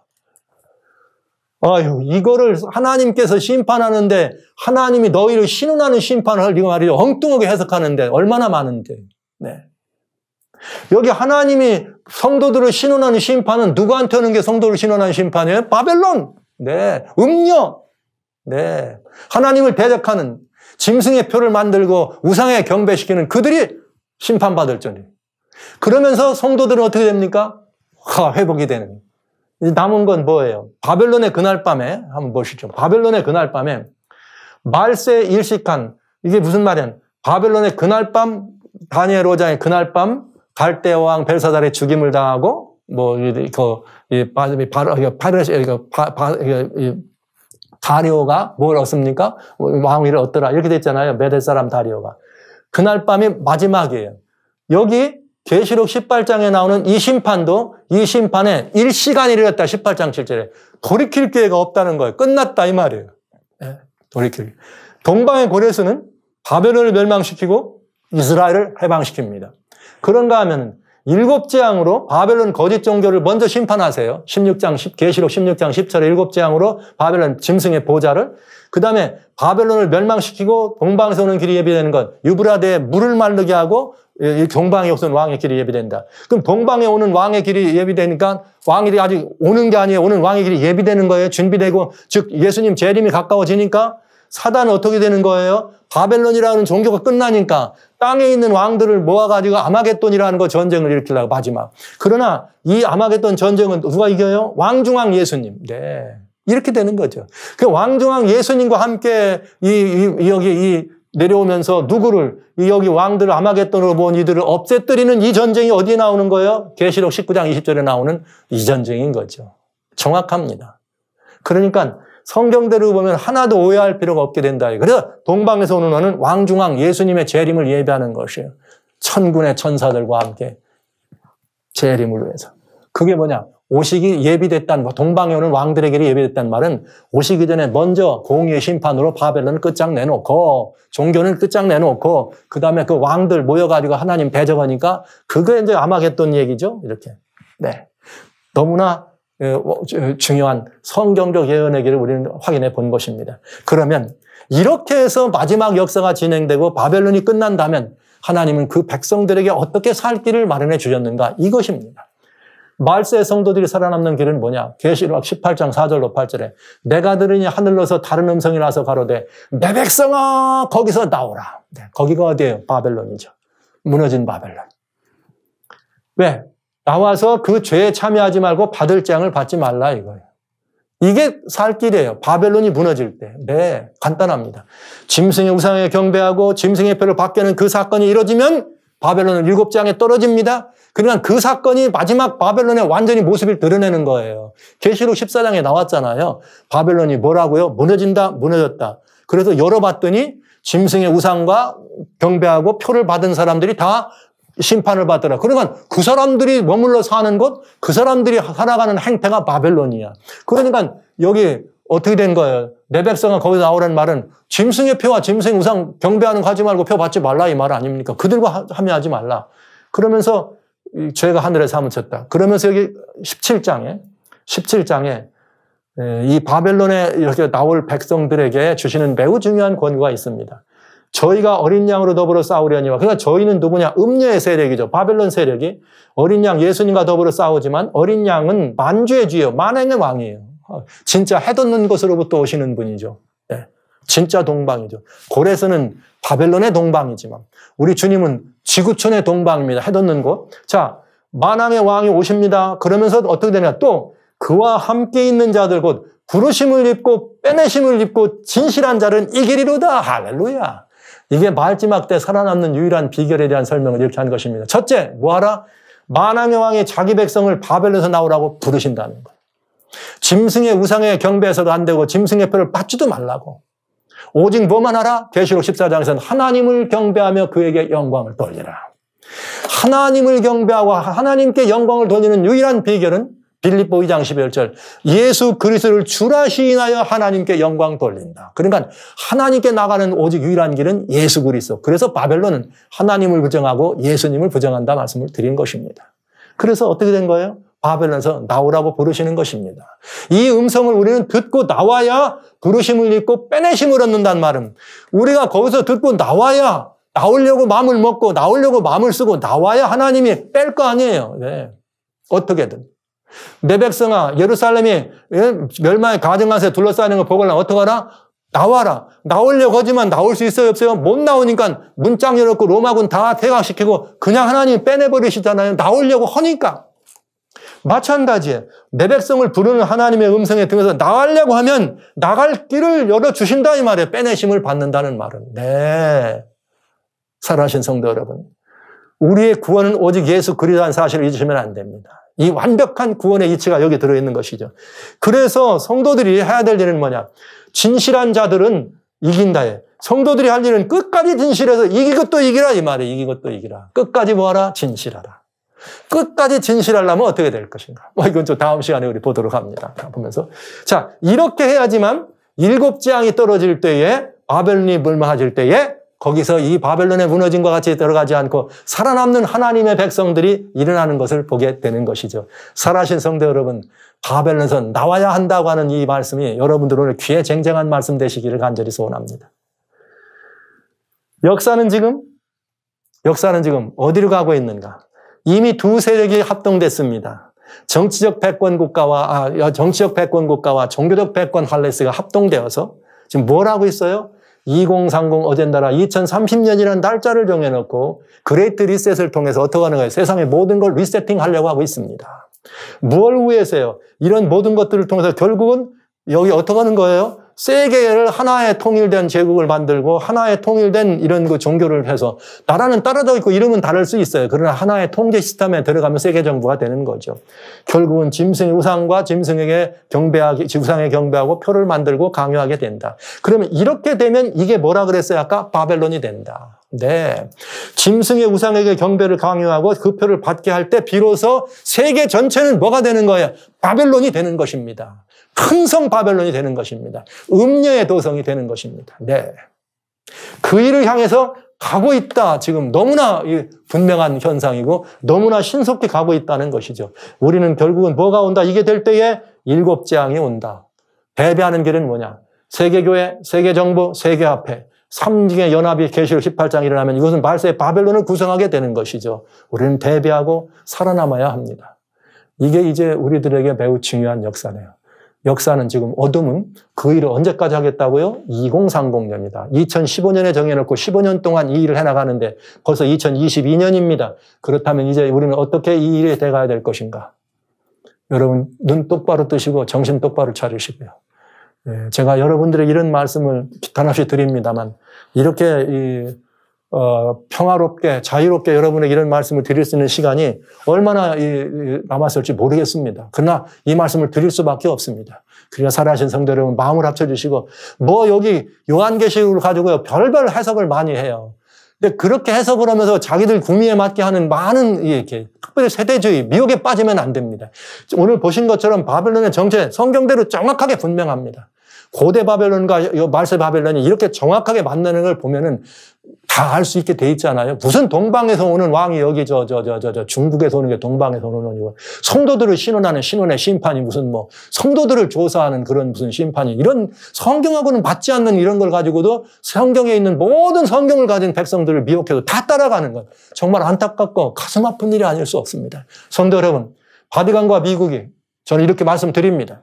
A: 아유, 이거를 하나님께서 심판하는데 하나님이 너희를 신원하는 심판을 이거 말이죠. 엉뚱하게 해석하는데 얼마나 많은데. 네. 여기 하나님이 성도들을 신원하는 심판은 누구한테 하는 게 성도를 신원하는 심판이에요? 바벨론. 네. 음녀. 네. 하나님을 대적하는 짐승의 표를 만들고 우상에 경배시키는 그들이 심판받을 전이. 에요 그러면서 성도들은 어떻게 됩니까? 하, 회복이 되는. 거예요. 남은 건 뭐예요? 바벨론의 그날 밤에 한번 보시죠. 바벨론의 그날 밤에 말세 일식한 이게 무슨 말이냐? 바벨론의 그날 밤 다니엘 5장의 그날 밤 갈대 왕 벨사살의 죽임을 당하고 뭐그 다리오가 뭘 얻습니까? 뭐 왕위를 얻더라 이렇게 됐잖아요. 메델 사람 다리오가 그날 밤이 마지막이에요. 여기 계시록 18장에 나오는 이 심판도 이 심판에 일시간이 이르렀다. 18장 7절에. 돌이킬 기회가 없다는 거예요. 끝났다 이 말이에요. 예, 돌이킬. 동방의 고레스는 바벨론을 멸망시키고 이스라엘을 해방시킵니다. 그런가 하면 일곱 재앙으로 바벨론 거짓 종교를 먼저 심판하세요. 16장 10, 계시록 16장 10절에 일곱 재앙으로 바벨론 짐승의 보좌를 그 다음에 바벨론을 멸망시키고 동방에서 오는 길이 예비되는 것. 유브라데에 물을 마르게 하고 동방에 예, 오는 왕의 길이 예비된다. 그럼 동방에 오는 왕의 길이 예비되니까 왕이 아직 오는 게 아니에요. 오는 왕의 길이 예비되는 거예요. 준비되고 즉 예수님 재림이 가까워지니까 사단은 어떻게 되는 거예요? 바벨론이라는 종교가 끝나니까 땅에 있는 왕들을 모아가지고 아마겟돈이라는 거 전쟁을 일으키려고 마지막. 그러나 이 아마겟돈 전쟁은 누가 이겨요? 왕중왕 예수님. 네. 이렇게 되는 거죠. 그 왕중왕 예수님과 함께 이, 이 여기 이 내려오면서 누구를 여기 왕들을 아마겟돈으로 본 이들을 없애뜨리는 이 전쟁이 어디에 나오는 거예요? 계시록 19장 20절에 나오는 이 전쟁인 거죠. 정확합니다. 그러니까 성경대로 보면 하나도 오해할 필요가 없게 된다. 그래서 동방에서 오는 원은 왕중왕 예수님의 재림을 예배하는 것이에요. 천군의 천사들과 함께 재림을 위해서. 그게 뭐냐? 오식이 예비됐단, 동방에 오는 왕들에게 예비됐단 말은 오시기 전에 먼저 공의의 심판으로 바벨론을 끝장내놓고 종교는 끝장내놓고 그 다음에 그 왕들 모여가지고 하나님 배적하니까 그게 이제 아마겟돈 얘기죠. 이렇게. 네. 너무나 어, 어, 중요한 성경적 예언의 길을 우리는 확인해 본 것입니다. 그러면 이렇게 해서 마지막 역사가 진행되고 바벨론이 끝난다면 하나님은 그 백성들에게 어떻게 살 길을 마련해 주셨는가 이것입니다. 말세 성도들이 살아남는 길은 뭐냐? 계시록 18장 4절로 8절에 내가 들으니 하늘로서 다른 음성이 나서 가로되 내 백성아 거기서 나오라. 네, 거기가 어디예요? 바벨론이죠. 무너진 바벨론. 왜? 나와서 그 죄에 참여하지 말고 받을 재앙을 받지 말라 이거예요. 이게 살 길이에요. 바벨론이 무너질 때. 네, 간단합니다. 짐승의 우상에 경배하고 짐승의 표를 받게는 그 사건이 이루어지면 바벨론은 일곱 장에 떨어집니다. 그러나 그 사건이 마지막 바벨론의 완전히 모습을 드러내는 거예요. 계시록 14장에 나왔잖아요. 바벨론이 뭐라고요? 무너진다, 무너졌다. 그래서 열어봤더니 짐승의 우상과 경배하고 표를 받은 사람들이 다 심판을 받더라. 그러니까 그 사람들이 머물러 사는 곳, 그 사람들이 살아가는 행태가 바벨론이야. 그러니까 여기 어떻게 된 거예요? 내 백성은 거기서 나오라는 말은 짐승의 표와 짐승 우상 경배하는 거 하지 말고 표 받지 말라 이 말 아닙니까? 그들과 함께하지 말라. 그러면서 죄가 하늘에서 사무쳤다. 그러면서 여기 17장에 17장에 이 바벨론에 이렇게 나올 백성들에게 주시는 매우 중요한 권고가 있습니다. 저희가 어린 양으로 더불어 싸우려니와 그러니까 저희는 누구냐? 음녀의 세력이죠. 바벨론 세력이 어린 양 예수님과 더불어 싸우지만 어린 양은 만주의 주요 만행의 왕이에요. 아, 진짜 해돋는 것으로부터 오시는 분이죠. 네. 진짜 동방이죠. 고래서는 바벨론의 동방이지만 우리 주님은 지구촌의 동방입니다. 해돋는 곳. 자, 만왕의 왕이 오십니다. 그러면서 어떻게 되냐? 또 그와 함께 있는 자들 곧 부르심을 입고 빼내심을 입고 진실한 자는 이길이로다. 할렐루야. 이게 말지막때 살아남는 유일한 비결에 대한 설명을 이렇게 한 것입니다. 첫째, 뭐하라? 만왕의 왕이 자기 백성을 바벨론에서 나오라고 부르신다는 것. 짐승의 우상의 경배에서도 안 되고 짐승의 표를 받지도 말라고. 오직 뭐만 하라? 계시록 14장에서는 하나님을 경배하며 그에게 영광을 돌리라. 하나님을 경배하고 하나님께 영광을 돌리는 유일한 비결은 빌립보 2장 11절 예수 그리스도를 주라 시인하여 하나님께 영광 돌린다. 그러니까 하나님께 나가는 오직 유일한 길은 예수 그리스도. 그래서 바벨론은 하나님을 부정하고 예수님을 부정한다 말씀을 드린 것입니다. 그래서 어떻게 된 거예요? 바벨론에서 나오라고 부르시는 것입니다. 이 음성을 우리는 듣고 나와야 부르심을 입고 빼내심을 얻는다 말은 우리가 거기서 듣고 나와야 나오려고 마음을 먹고 나오려고 마음을 쓰고 나와야 하나님이 뺄 거 아니에요. 네. 어떻게든. 내 백성아 예루살렘이 예, 멸망의 가증한세 둘러싸는걸 보거나 어떡하나? 나와라. 나오려고 하지만 나올 수 있어요? 없어요? 못 나오니까 문짝 열었고 로마군 다 퇴각시키고 그냥 하나님 빼내버리시잖아요. 나오려고 하니까. 마찬가지에 내 백성을 부르는 하나님의 음성에 등해서 나가려고 하면 나갈 길을 열어주신다 이 말에 빼내심을 받는다는 말은 네. 사랑하신 성도 여러분 우리의 구원은 오직 예수 그리스도란 사실을 잊으시면 안 됩니다. 이 완벽한 구원의 이치가 여기 들어있는 것이죠. 그래서 성도들이 해야 될 일은 뭐냐. 진실한 자들은 이긴다에. 성도들이 할 일은 끝까지 진실해서 이기고 또 이기라 이 말이에요. 이기고 또 이기라. 끝까지 뭐하라? 진실하라. 끝까지 진실하려면 어떻게 될 것인가? 뭐 이건 좀 다음 시간에 우리 보도록 합니다. 보면서 자 이렇게 해야지만 일곱 재앙이 떨어질 때에 바벨론이 불마하실 때에 거기서 이 바벨론의 무너진 것 같이 들어가지 않고 살아남는 하나님의 백성들이 일어나는 것을 보게 되는 것이죠. 살아신 성대 여러분, 바벨론에서 나와야 한다고 하는 이 말씀이 여러분들 오늘 귀에 쟁쟁한 말씀 되시기를 간절히 소원합니다. 역사는 지금, 역사는 지금 어디로 가고 있는가? 이미 두 세력이 합동됐습니다. 정치적 패권 국가와 아, 정치적 패권 국가와 종교적 패권 할레스가 합동되어서 지금 뭘 하고 있어요? 2030 어젠다라 2030년이라는 날짜를 정해놓고 그레이트 리셋을 통해서 어떻게 하는 거예요? 세상의 모든 걸 리셋팅하려고 하고 있습니다. 무엇 위해서요? 이런 모든 것들을 통해서 결국은 여기 어떻게 하는 거예요? 세계를 하나의 통일된 제국을 만들고 하나의 통일된 이런 그 종교를 해서 나라는 따라다 있고 이름은 다를 수 있어요. 그러나 하나의 통제 시스템에 들어가면 세계 정부가 되는 거죠. 결국은 짐승 우상과 짐승에게 경배하기 지구상에 경배하고 표를 만들고 강요하게 된다. 그러면 이렇게 되면 이게 뭐라 그랬어요? 아까 바벨론이 된다. 네. 짐승의 우상에게 경배를 강요하고 그 표를 받게 할 때 비로소 세계 전체는 뭐가 되는 거예요? 바벨론이 되는 것입니다. 흥성 바벨론이 되는 것입니다. 음녀의 도성이 되는 것입니다. 네. 그 일을 향해서 가고 있다. 지금 너무나 분명한 현상이고 너무나 신속히 가고 있다는 것이죠. 우리는 결국은 뭐가 온다? 이게 될 때에 일곱 재앙이 온다. 대비하는 길은 뭐냐? 세계교회, 세계정부, 세계화폐, 삼중의 연합이 계시록 18장 일어나면 이것은 말세의 바벨론을 구성하게 되는 것이죠. 우리는 대비하고 살아남아야 합니다. 이게 이제 우리들에게 매우 중요한 역사네요. 역사는 지금 어둠은 그 일을 언제까지 하겠다고요? 2030년이다. 2015년에 정해놓고 15년 동안 이 일을 해나가는데 벌써 2022년입니다. 그렇다면 이제 우리는 어떻게 이일에 돼가야 될 것인가? 여러분 눈 똑바로 뜨시고 정신 똑바로 차리시고요. 예, 제가 여러분들의 이런 말씀을 비탄없이 드립니다만 이렇게 어, 평화롭게 자유롭게 여러분에게 이런 말씀을 드릴 수 있는 시간이 얼마나 남았을지 모르겠습니다. 그러나 이 말씀을 드릴 수밖에 없습니다. 그러나 살아신 성도 여러분 마음을 합쳐주시고 뭐 여기 요한계시록을 가지고요 별별 해석을 많이 해요. 근데 그렇게 해석을 하면서 자기들 구미에 맞게 하는 많은 이렇게 특별히 세대주의 미혹에 빠지면 안 됩니다. 오늘 보신 것처럼 바벨론의 정체 성경대로 정확하게 분명합니다. 고대 바벨론과 말세 바벨론이 이렇게 정확하게 만나는 걸 보면은 다 알 수 있게 돼 있잖아요. 무슨 동방에서 오는 왕이 여기 저저저저저 중국에서 오는 게 동방에서 오는 이고 성도들을 신원하는 신원의 심판이 무슨 뭐 성도들을 조사하는 그런 무슨 심판이 이런 성경하고는 맞지 않는 이런 걸 가지고도 성경에 있는 모든 성경을 가진 백성들을 미혹해도 다 따라가는 것 정말 안타깝고 가슴 아픈 일이 아닐 수 없습니다. 성도 여러분, 바디강과 미국이 저는 이렇게 말씀드립니다.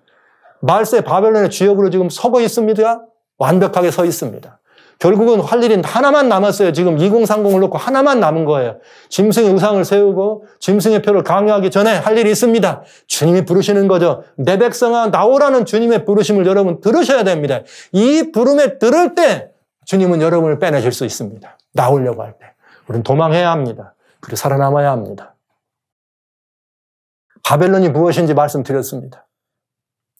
A: 말세 바벨론의 주역으로 지금 서고 있습니다. 완벽하게 서 있습니다. 결국은 할 일이 하나만 남았어요. 지금 2030을 놓고 하나만 남은 거예요. 짐승의 우상을 세우고 짐승의 표를 강요하기 전에 할 일이 있습니다. 주님이 부르시는 거죠. 내 백성아 나오라는 주님의 부르심을 여러분 들으셔야 됩니다. 이 부름에 들을 때 주님은 여러분을 빼내실 수 있습니다. 나오려고 할 때. 우린 도망해야 합니다. 그리고 살아남아야 합니다. 바벨론이 무엇인지 말씀드렸습니다.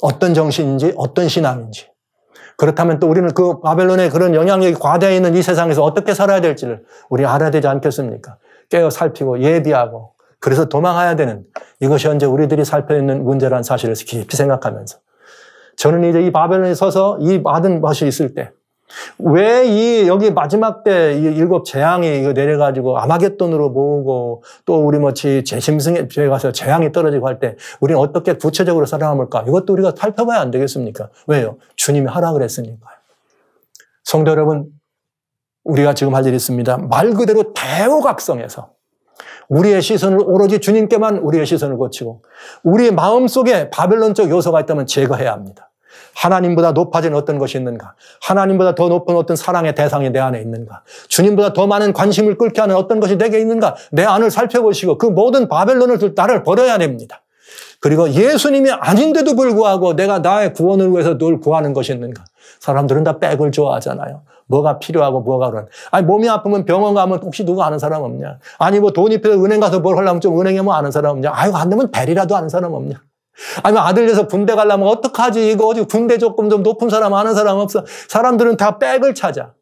A: 어떤 정신인지 어떤 신앙인지 그렇다면 또 우리는 그 바벨론의 그런 영향력이 과대해 있는 이 세상에서 어떻게 살아야 될지를 우리 알아야 되지 않겠습니까? 깨어 살피고 예비하고 그래서 도망가야 되는 이것이 현재 우리들이 살펴 있는 문제라는 사실을 깊이 생각하면서 저는 이제 이 바벨론에 서서 이 받은 것이 있을 때 왜이 여기 마지막 때 이 일곱 재앙이 이거 내려가지고 아마겟돈으로 모으고 또 우리 뭐지 재심승에 가서 재앙이 떨어지고 할 때 우리는 어떻게 구체적으로 살아남을까? 이것도 우리가 살펴봐야 안 되겠습니까? 왜요? 주님이 하라 그랬으니까요. 성도 여러분, 우리가 지금 할 일이 있습니다. 말 그대로 대우각성에서 우리의 시선을 오로지 주님께만 우리의 시선을 고치고 우리의 마음속에 바벨론적 요소가 있다면 제거해야 합니다. 하나님보다 높아진 어떤 것이 있는가? 하나님보다 더 높은 어떤 사랑의 대상이 내 안에 있는가? 주님보다 더 많은 관심을 끌게 하는 어떤 것이 내게 있는가? 내 안을 살펴보시고 그 모든 바벨론을 둘 나를 버려야 됩니다. 그리고 예수님이 아닌데도 불구하고 내가 나의 구원을 위해서 늘 구하는 것이 있는가? 사람들은 다 백을 좋아하잖아요. 뭐가 필요하고 뭐가 그런. 아니, 몸이 아프면 병원 가면 혹시 누구 아는 사람 없냐? 아니, 뭐 돈이 필요 은행 가서 뭘 하려면 좀 은행에 뭐 아는 사람 없냐? 아유, 안 되면 벨이라도 아는 사람 없냐? 아니면 아들 려서 군대 가려면 어떡하지? 이거 어디 군대 조금 좀 높은 사람 아는 사람 없어. 사람들은 다 백을 찾아.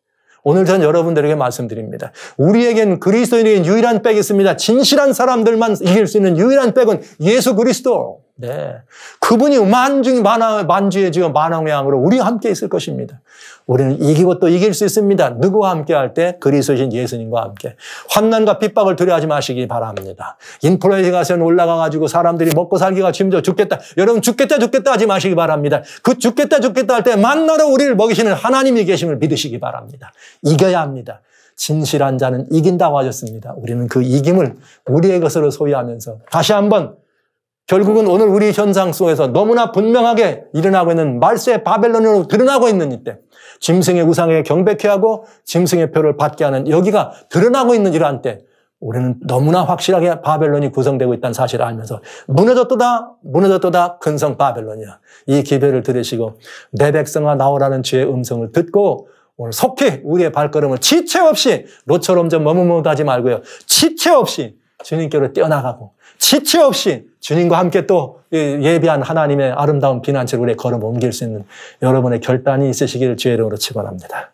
A: 오늘 전 여러분들에게 말씀드립니다. 우리에겐 그리스도인에게 유일한 백이 있습니다. 진실한 사람들만 이길 수 있는 유일한 백은 예수 그리스도. 네. 그분이 만중, 만화, 만주의 주요 만왕량으로 의 우리와 함께 있을 것입니다. 우리는 이기고 또 이길 수 있습니다. 누구와 함께 할 때 그리스도신 예수님과 함께. 환난과 핍박을 두려워하지 마시기 바랍니다. 인플레이가션 올라가가지고 사람들이 먹고 살기가 힘들어 죽겠다. 여러분 죽겠다 죽겠다 하지 마시기 바랍니다. 그 죽겠다 죽겠다 할 때 만나러 우리를 먹이시는 하나님이 계심을 믿으시기 바랍니다. 이겨야 합니다. 진실한 자는 이긴다고 하셨습니다. 우리는 그 이김을 우리의 것으로 소유하면서 다시 한번 결국은 오늘 우리 현상 속에서 너무나 분명하게 일어나고 있는 말세 바벨론으로 드러나고 있는 이때 짐승의 우상에 경백해 하고 짐승의 표를 받게 하는 여기가 드러나고 있는 이러한 때 우리는 너무나 확실하게 바벨론이 구성되고 있다는 사실을 알면서 무너졌도다 무너졌도다 근성 바벨론이야 이 기별을 들으시고 내 백성아 나오라는 주의 음성을 듣고 오늘 속히 우리의 발걸음을 지체 없이 로처럼 좀 머뭇머뭇하지 말고요 지체 없이 주님께로 뛰어나가고 지체 없이 주님과 함께 또 예비한 하나님의 아름다운 비난처를 우리의 걸음 옮길 수 있는 여러분의 결단이 있으시기를 주의 이름으로 축원합니다.